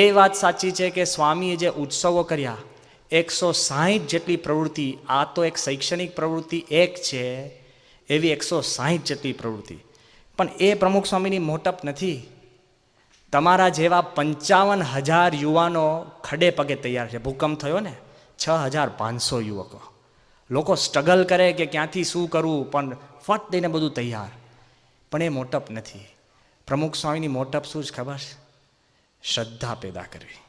એ વાત સાચી છે કે સ્વામીએ જે ઉત્સવો કર્યા એકસો સાહીઠ જેટલી પ્રવૃત્તિ આ તો એક શૈક્ષણિક પ્રવૃત્તિ એક છે એવી એકસો સાહીઠ જેટલી પ્રવૃત્તિ પણ એ પ્રમુખ સ્વામીની મોટપ નથી તમારા જેવા પંચાવન હજાર યુવાનો ખડે પગે તૈયાર છે ભૂકંપ થયો ને છ હજાર પાંચસો યુવકો લોકો સ્ટ્રગલ કરે કે ક્યાંથી શું કરવું પણ ફટ દઈને બધું તૈયાર પણ એ મોટપ નથી પ્રમુખ સ્વામીની મોટપ શું જ ખબર છે શ્રદ્ધા પેદા કરવી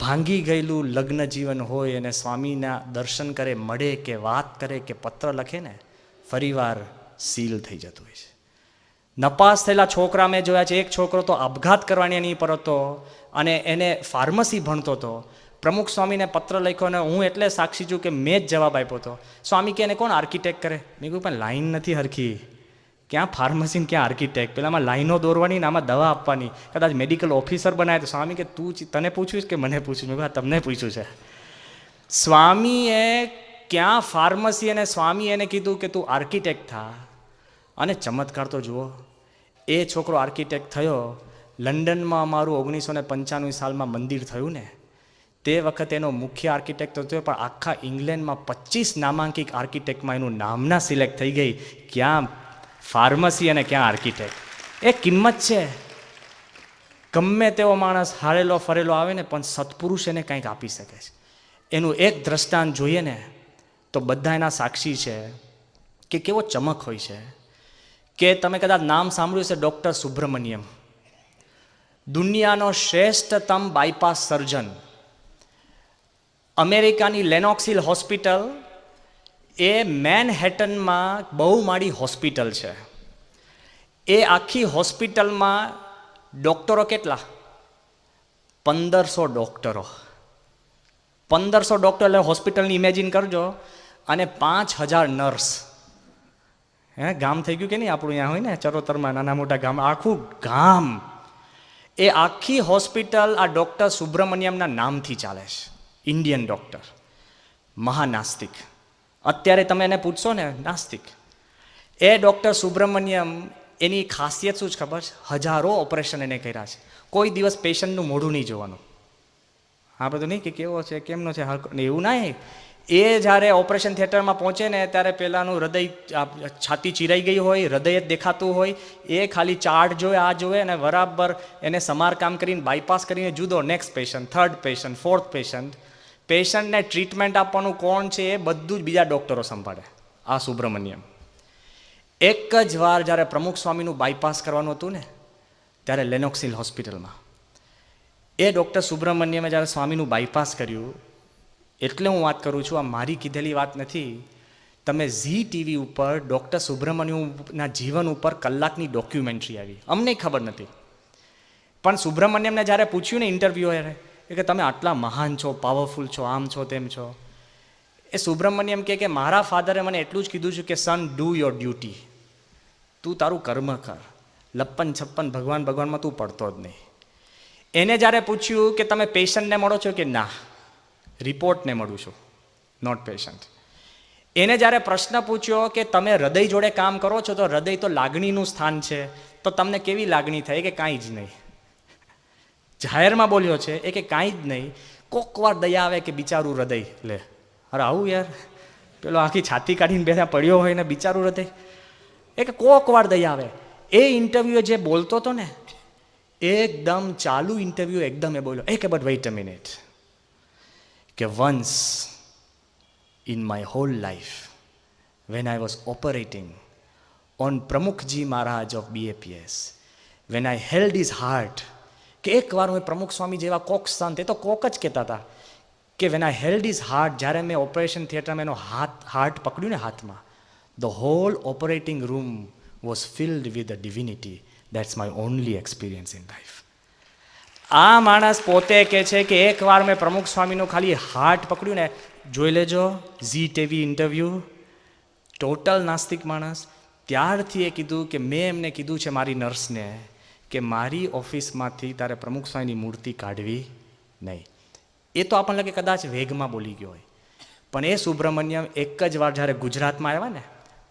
ભાંગી ગયેલું લગ્ન જીવન હોય અને સ્વામીના દર્શન કરે મળે કે વાત કરે કે પત્ર લખે ને ફરીવાર સીલ થઈ જતું હોય છે નપાસ થયેલા છોકરા મેં જોયા છે એક છોકરો તો આપઘાત કરવાની એની પર હતો અને એને ફાર્મસી ભણતો હતો પ્રમુખ સ્વામીને પત્ર લખ્યો ને હું એટલે સાક્ષી છું કે મેં જ જવાબ આપ્યો હતો સ્વામી કે એને કોણ આર્કિટેક્ટ કરે મેં કહ્યું પણ લાઈન નથી હરખી ક્યાં ફાર્મસી ક્યાં આર્કિટેક્ટ પેલામાં લાઈનો દોરવાની ને આમાં દવા આપવાની કદાચ મેડિકલ ઓફિસર બનાવે તો સ્વામી કે તું તને પૂછ્યું કે મને પૂછ્યું મેં તમને પૂછ્યું છે સ્વામીએ ક્યાં ફાર્મસી અને સ્વામી એને કીધું કે તું આર્કિટેક્ટ થા અને ચમત્કાર તો જુઓ એ છોકરો આર્કિટેક્ટ થયો લંડનમાં અમારું ઓગણીસો ને પંચાણું સાલમાં મંદિર થયું ને તે વખતે એનો મુખ્ય આર્કિટેક્ટ હતો પણ આખા ઇંગ્લેન્ડમાં પચીસ નામાંકિત આર્કિટેક્ટમાં એનું નામના સિલેક્ટ થઈ ગઈ ક્યાં ફાર્મસી અને ક્યાં આર્કિટેક્ટ એ કિંમત છે ગમે તેવો માણસ હારેલો ફરેલો આવે ને પણ સત્પુરુષ એને કંઈક આપી શકે છે એનું એક દ્રષ્ટાંત જોઈએ ને તો બધા એના સાક્ષી છે કે કેવો ચમક હોય છે કે તમે કદાચ નામ સાંભળ્યું છે ડૉક્ટર સુબ્રમણ્યમ દુનિયાનો શ્રેષ્ઠતમ બાયપાસ સર્જન અમેરિકાની લેનોક્સિલ હોસ્પિટલ એ મેનહેટનમાં બહુ માળી હોસ્પિટલ છે એ આખી હોસ્પિટલમાં ડૉક્ટરો કેટલા પંદરસો ડૉક્ટરો પંદરસો ડૉક્ટર એટલે હોસ્પિટલની ઇમેજિન કરજો અને પાંચ હજાર નર્સ હે ગામ થઈ ગયું કે નહીં આપણું અહીંયા હોય ને ચરોતરમાં નાના મોટા ગામ આખું ગામ એ આખી હોસ્પિટલ આ ડૉક્ટર સુબ્રમણ્યમના નામથી ચાલે છે ઇન્ડિયન ડૉક્ટર મહાનાસ્તિક અત્યારે તમે એને પૂછશો ને નાસ્તિક એ ડૉક્ટર સુબ્રમણ્યમ એની ખાસિયત શું છે ખબર છે હજારો ઓપરેશન એને કર્યા છે કોઈ દિવસ પેશન્ટનું મોઢું નહીં જોવાનું આ બધું નહીં કે કેવો છે કેમનો છે એવું ના એ જ્યારે ઓપરેશન થિયેટરમાં પહોંચે ને ત્યારે પહેલાંનું હૃદય છાતી ચિરાઈ ગઈ હોય હૃદય જ દેખાતું હોય એ ખાલી ચાર્ટ જોવે આ જોવે અને બરાબર એને સમારકામ કરીને બાયપાસ કરીને જુદો next patient third patient fourth patient પેશન્ટને ટ્રીટમેન્ટ આપવાનું કોણ છે એ બધું જ બીજા ડૉક્ટરો સંભાળે આ સુબ્રમણ્યમ એક જ વાર જ્યારે પ્રમુખ સ્વામીનું બાયપાસ કરવાનું હતું ને ત્યારે લેનોક્સિલ હોસ્પિટલમાં એ ડૉક્ટર સુબ્રમણ્યમે જ્યારે સ્વામીનું બાયપાસ કર્યું એટલે હું વાત કરું છું આ મારી કીધેલી વાત નથી તમે ઝી ટીવી ઉપર ડૉક્ટર સુબ્રમણ્યમના જીવન ઉપર કલાકની ડોક્યુમેન્ટ્રી આવી અમને ખબર નથી પણ સુબ્રમણ્યમને જ્યારે પૂછ્યું ને ઇન્ટરવ્યુ કે તમે આટલા મહાન છો પાવરફુલ છો આમ છો તેમ છો એ સુબ્રમણ્યમ કહે કે મારા ફાધરે મને એટલું જ કીધું છે કે સન ડુ યોર ડ્યુટી તું તારું કર્મ કર લપ્પન છપ્પન ભગવાન ભગવાનમાં તું પડતો જ નહીં એને જ્યારે પૂછ્યું કે તમે પેશન્ટને મળો છો કે ના રિપોર્ટને મળું છું નોટ પેશન્ટ એને જ્યારે પ્રશ્ન પૂછ્યો કે તમે હૃદય જોડે કામ કરો છો તો હૃદય તો લાગણીનું સ્થાન છે તો તમને કેવી લાગણી થઈ કે કાંઈ જ નહીં જાહેરમાં બોલ્યો છે એ કે કાંઈ જ નહીં કોક વાર દયા આવે કે બિચારું હૃદય લે અરે આવું યાર પેલો આખી છાતી કાઢીને બેઠા પડ્યો હોય ને બિચારું હૃદય એ કે કોક વાર દયા આવે એ ઇન્ટરવ્યૂએ જે બોલતો હતો ને એકદમ ચાલુ ઇન્ટરવ્યૂ એકદમ એ બોલ્યો એ કે બટ વેઇટ અ મિનિટ કે once in my whole life when I was operating on Pramukhji Maharaj of BAPS when I held is heart કે એકવાર હું પ્રમુખ સ્વામી જેવા કોક સંત એ તો કોક જ કહેતા હતા કે when I held is heart જ્યારે મેં ઓપરેશન થિયેટરમાં એનો હાથ હાર્ટ પકડ્યું ને હાથમાં the whole operating room was filled with the divinity that's my only experience in life આ માણસ પોતે કહે છે કે એકવાર મેં પ્રમુખ સ્વામીનું ખાલી હાર્ટ પકડ્યું ને જોઈ લેજો ઝી ટીવી ઇન્ટરવ્યૂ ટોટલ નાસ્તિક માણસ ત્યારથી એ કીધું કે મેં એમને કીધું છે મારી નર્સને કે મારી ઓફિસમાંથી તારે પ્રમુખ સ્વામીની મૂર્તિ કાઢવી નહીં એ તો આપણને કે કદાચ વેગમાં બોલી ગયો હોય પણ એ સુબ્રમણ્યમ એક જ વાર જ્યારે ગુજરાતમાં આવ્યા ને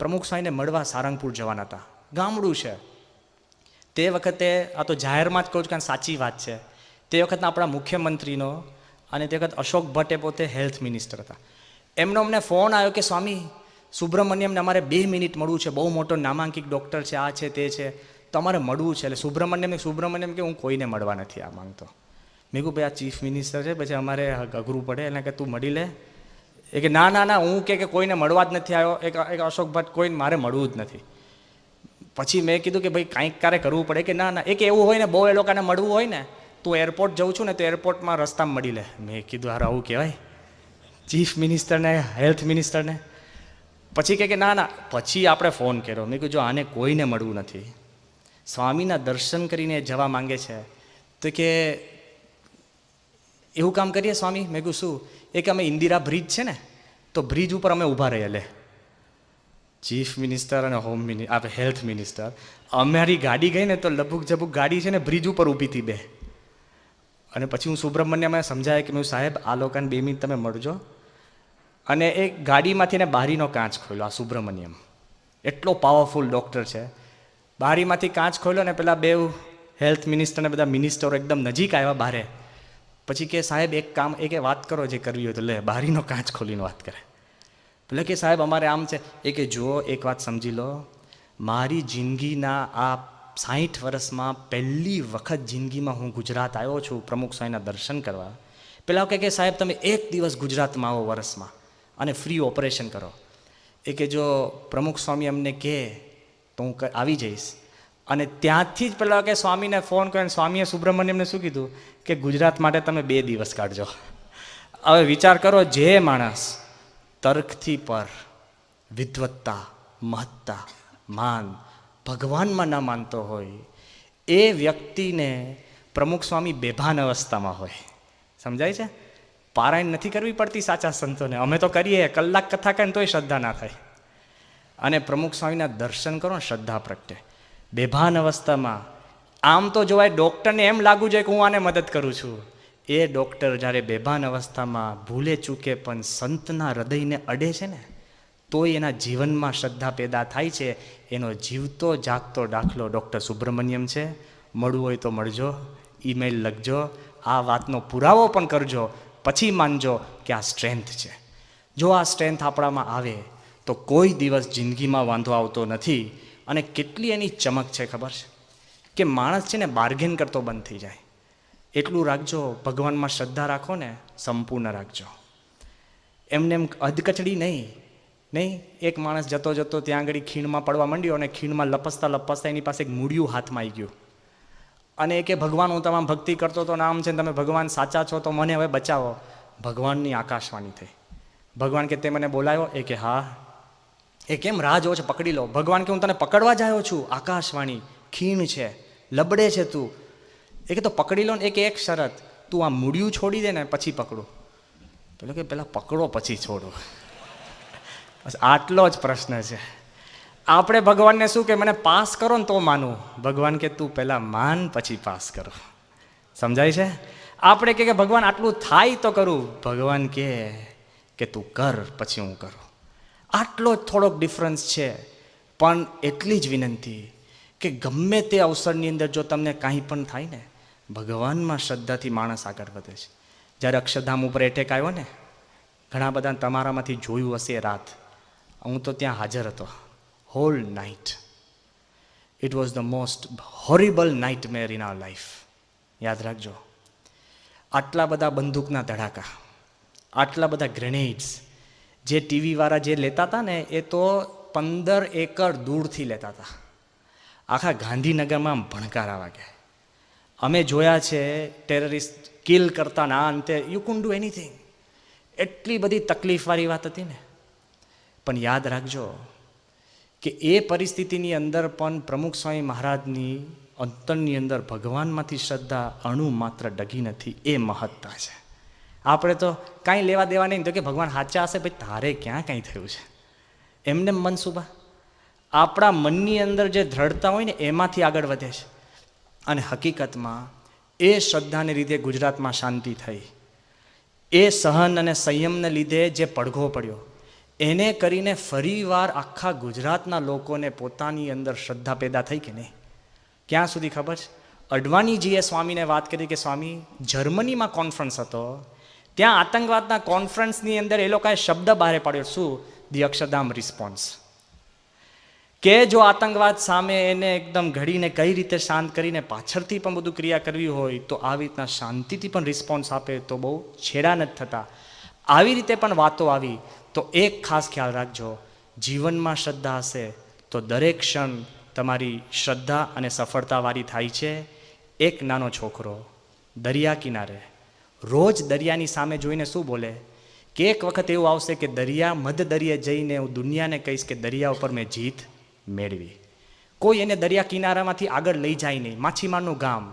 પ્રમુખ સ્વાઈને મળવા સારંગપુર જવાના હતા ગામડું છે તે વખતે આ તો જાહેરમાં જ કહું છું કારણ સાચી વાત છે તે વખતના આપણા મુખ્યમંત્રીનો અને તે વખત અશોક ભટ્ટે પોતે હેલ્થ મિનિસ્ટર હતા એમનો અમને ફોન આવ્યો કે સ્વામી સુબ્રમણ્યમને અમારે બે મિનિટ મળવું છે બહુ મોટો નામાંકિત ડૉક્ટર છે આ છે તે છે તમારે મળવું છે એટલે સુબ્રમણ્યમ સુબ્રમણ્યમ કે હું કોઈને મળવા નથી આ માંગતો મેં કહું ભાઈ આ ચીફ મિનિસ્ટર છે પછી અમારે અઘરું પડે એને કે તું મળી લે એ કે ના ના ના હું કે કોઈને મળવા જ નથી આવ્યો એક એક અશોક ભટ્ટ કોઈને મારે મળવું જ નથી પછી મેં કીધું કે ભાઈ કાંઈક કારે કરવું પડે કે ના ના એક એવું હોય ને બહુ એ લોકોને મળવું હોય ને તું એરપોર્ટ જઉં છું ને તો એરપોર્ટમાં રસ્તા મળી લે મેં કીધું હાર આવું કહેવાય ચીફ મિનિસ્ટરને હેલ્થ મિનિસ્ટરને પછી કે ના ના પછી આપણે ફોન કર્યો મેં કીધું જો આને કોઈને મળવું નથી સ્વામીના દર્શન કરીને જવા માંગે છે તો કે એવું કામ કરીએ સ્વામી મેં કહું શું એક અમે ઇન્દિરા બ્રિજ છે ને તો બ્રિજ ઉપર અમે ઊભા રહીએ લે ચીફ મિનિસ્ટર અને હોમ મિનિસ્ટર આપણે હેલ્થ મિનિસ્ટર અમારી ગાડી ગઈ ને તો લભુક જબુક ગાડી છે ને બ્રિજ ઉપર ઊભી હતી બે અને પછી હું સુબ્રમણ્યમાં સમજાય કે મેં સાહેબ આ લોકોને બે મિનિટ તમે મળજો અને એ ગાડીમાંથી એને બારીનો કાચ ખોલ્યો આ સુબ્રમણ્યમ એટલો પાવરફુલ ડૉક્ટર છે બારીમાંથી કાચ ખોલ્યો ને પેલા બે હેલ્થ મિનિસ્ટરને બધા મિનિસ્ટરો એકદમ નજીક આવ્યા બારે પછી કે સાહેબ એક કામ એક વાત કરો જે કરવી હોય તો લે બારીનો કાચ ખોલીને વાત કરે એટલે કે સાહેબ અમારે આમ છે એ કે જુઓ એક વાત સમજી લો મારી જિંદગીના આ સાહીઠ વર્ષમાં પહેલી વખત જિંદગીમાં હું ગુજરાત આવ્યો છું પ્રમુખ સ્વામીના દર્શન કરવા પેલા કહે કે સાહેબ તમે એક દિવસ ગુજરાતમાં આવો વર્ષમાં અને ફ્રી ઓપરેશન કરો એ કે જો પ્રમુખ સ્વામી અમને કહે તો હું આવી જઈશ અને ત્યાંથી જ પેલા કે સ્વામીને ફોન કર્યો સ્વામીએ સુબ્રમણ્યમને શું કીધું કે ગુજરાત માટે તમે બે દિવસ કાઢજો હવે વિચાર કરો જે માણસ તર્કથી પર વિદવત્તા મહત્તા માન ભગવાનમાં ન માનતો હોય એ વ્યક્તિને પ્રમુખ સ્વામી બેભાન અવસ્થામાં હોય સમજાય છે પારાયણ નથી કરવી પડતી સાચા સંતોને અમે તો કરીએ કલાક કથા કરે તોય શ્રદ્ધા ના થાય અને પ્રમુખ સ્વામીના દર્શન કરો ને શ્રદ્ધા પ્રત્યે બેભાન અવસ્થામાં આમ તો જોવાય ડૉક્ટરને એમ લાગવું છે કે હું આને મદદ કરું છું એ ડૉક્ટર જ્યારે બેભાન અવસ્થામાં ભૂલે ચૂકે પણ સંતના હૃદયને અડે છે ને તોય એના જીવનમાં શ્રદ્ધા પેદા થાય છે એનો જીવતો જાગતો દાખલો ડૉક્ટર સુબ્રમણ્યમ છે મળવું હોય તો મળજો ઈમેલ લખજો આ વાતનો પુરાવો પણ કરજો પછી માનજો કે આ સ્ટ્રેન્થ છે જો આ સ્ટ્રેન્થ આપણામાં આવે તો કોઈ દિવસ જિંદગીમાં વાંધો આવતો નથી અને કેટલી એની ચમક છે ખબર છે કે માણસ છે ને બાર્ગેન કરતો બંધ થઈ જાય એટલું રાખજો ભગવાનમાં શ્રદ્ધા રાખો ને સંપૂર્ણ રાખજો એમને એમ અધકચડી નહીં નહીં એક માણસ જતો જતો ત્યાં આગળ ખીણમાં પડવા માંડ્યો અને ખીણમાં લપસતા લપસતા એની પાસે એક મૂળિયું હાથમાં આવી ગયું અને એ કે ભગવાન હું તમામ ભક્તિ કરતો તો નામ છે તમે ભગવાન સાચા છો તો મને હવે બચાવો ભગવાનની આકાશવાણી થઈ ભગવાન કે તે મને બોલાયો એ કે હા એ કેમ રાહ જો છે પકડી લો ભગવાન કે હું તને પકડવા જ છું આકાશવાણી ખીણ છે લબડે છે તું એ કે તો પકડી લો ને એક એક શરત તું આ મૂડિયું છોડી દે ને પછી પકડો પેલો કે પહેલાં પકડો પછી છોડો બસ આટલો જ પ્રશ્ન છે આપણે ભગવાનને શું કે મને પાસ કરો ને તો માનું ભગવાન કે તું પહેલાં માન પછી પાસ કરો સમજાય છે આપણે કે ભગવાન આટલું થાય તો કરું ભગવાન કે તું કર પછી હું કરું આટલો જ થોડોક ડિફરન્સ છે પણ એટલી જ વિનંતી કે ગમે તે અવસરની અંદર જો તમને કાંઈ પણ થાય ને ભગવાનમાં શ્રદ્ધાથી માણસ આગળ વધે છે જ્યારે અક્ષરધામ ઉપર એટેક આવ્યો ને ઘણા બધા તમારામાંથી જોયું હશે રાત હું તો ત્યાં હાજર હતો whole night it was the most horrible nightmare in our life યાદ રાખજો આટલા બધા બંદૂકના ધડાકા આટલા બધા ગ્રેનેડ્સ જે ટીવીવાળા જે લેતા હતા ને એ તો પંદર એકર દૂરથી લેતા હતા આખા ગાંધીનગરમાં ભણકાર આવા વાગે અમે જોયા છે ટેરરિસ્ટ કિલ કરતા ના અંતે યુ કુન ડુ એનીથિંગ એટલી બધી તકલીફવાળી વાત હતી ને પણ યાદ રાખજો કે એ પરિસ્થિતિની અંદર પણ પ્રમુખ સ્વામી મહારાજની અંતરની અંદર ભગવાનમાંથી શ્રદ્ધા અણુ માત્ર ડગી નથી એ મહત્તા છે આપણે તો કાંઈ લેવા દેવા નહીં તો કે ભગવાન સાચા હશે ભાઈ તારે ક્યાં કાંઈ થયું છે એમને મનસુભા આપણા મનની અંદર જે દ્રઢતા હોય ને એમાંથી આગળ વધે છે અને હકીકતમાં એ શ્રદ્ધાને લીધે ગુજરાતમાં શાંતિ થઈ એ સહન અને સંયમને લીધે જે પડઘો પડ્યો એને કરીને ફરીવાર આખા ગુજરાતના લોકોને પોતાની અંદર શ્રદ્ધા પેદા થઈ કે નહીં ક્યાં સુધી ખબર છે અડવાણીજીએ સ્વામીને વાત કરી કે સ્વામી જર્મનીમાં કોન્ફરન્સ હતો ત્યાં આતંકવાદના કોન્ફરન્સની અંદર એ લોકોએ શબ્દ બહાર પાડ્યો શું ધી અક્ષરધામ રિસ્પોન્સ કે જો આતંકવાદ સામે એને એકદમ ઘડીને કઈ રીતે શાંત કરીને પાછળથી પણ બધું ક્રિયા કરવી હોય તો આવી રીતના શાંતિથી પણ રિસ્પોન્સ આપે તો બહુ છેડા નથી થતા આવી રીતે પણ વાતો આવી તો એક ખાસ ખ્યાલ રાખજો જીવનમાં શ્રદ્ધા હશે તો દરેક ક્ષણ તમારી શ્રદ્ધા અને સફળતાવાળી થાય છે એક નાનો છોકરો દરિયા કિનારે રોજ દરિયાની સામે જોઈને શું બોલે કે એક વખત એવું આવશે કે દરિયા મધ દરિયે જઈને હું દુનિયાને કહીશ કે દરિયા ઉપર મેં જીત મેળવી કોઈ એને દરિયા કિનારામાંથી આગળ લઈ જાય નહીં માછીમારનું ગામ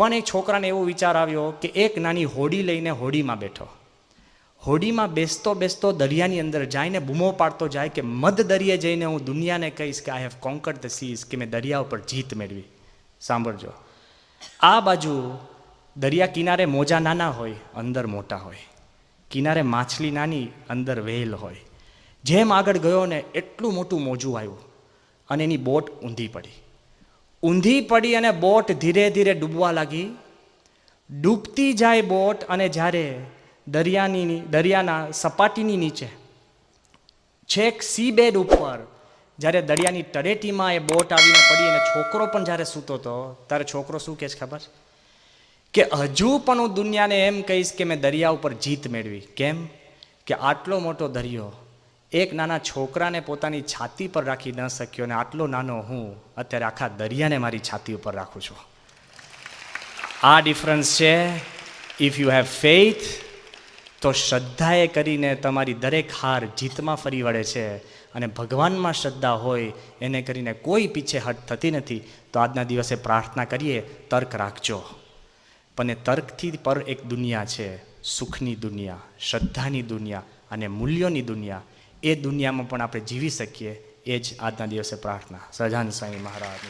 પણ એ છોકરાને એવો વિચાર આવ્યો કે એક નાની હોડી લઈને હોડીમાં બેઠો હોડીમાં બેસતો બેસતો દરિયાની અંદર જઈને બૂમો પાડતો જાય કે મધ દરિયે જઈને હું દુનિયાને કહીશ કે I have conquer the seas કે મેં દરિયા ઉપર જીત મેળવી સાંભળજો આ બાજુ દરિયા કિનારે મોજા નાના હોય અંદર મોટા હોય કિનારે માછલી નાની અંદર વહેલ હોય જેમ આગળ ગયો ને એટલું મોટું મોજું આવ્યું અને એની બોટ ઊંધી પડી ઊંધી પડી અને બોટ ધીરે ધીરે ડૂબવા લાગી ડૂબતી જાય બોટ અને જ્યારે દરિયાની દરિયાના સપાટીની નીચે છેક સી બેડ ઉપર જ્યારે દરિયાની તળેટીમાં એ બોટ આવીને પડી અને છોકરો પણ જ્યારે સૂતો હતો ત્યારે છોકરો શું કહે છે ખબર છે કે હજુ પણ હું દુનિયાને એમ કહીશ કે મેં દરિયા ઉપર જીત મેળવી કેમ કે આટલો મોટો દરિયો એક નાના છોકરાને પોતાની છાતી પર રાખી ન શક્યો અને આટલો નાનો હું અત્યારે આખા દરિયાને મારી છાતી ઉપર રાખું છું આ ડિફરન્સ છે ઇફ યુ હેવ ફેઇથ તો શ્રદ્ધાએ કરીને તમારી દરેક હાર જીતમાં ફરી વળે છે અને ભગવાનમાં શ્રદ્ધા હોય એને કરીને કોઈ પીછે હટ થતી નથી તો આજના દિવસે પ્રાર્થના કરીએ તર્ક રાખજો પણ એ તર્કથી પર એક દુનિયા છે સુખની દુનિયા શ્રદ્ધાની દુનિયા અને મૂલ્યોની દુનિયા એ દુનિયામાં પણ આપણે જીવી શકીએ એ જ આજના દિવસે પ્રાર્થના સહજાન સ્વામી મહારાજ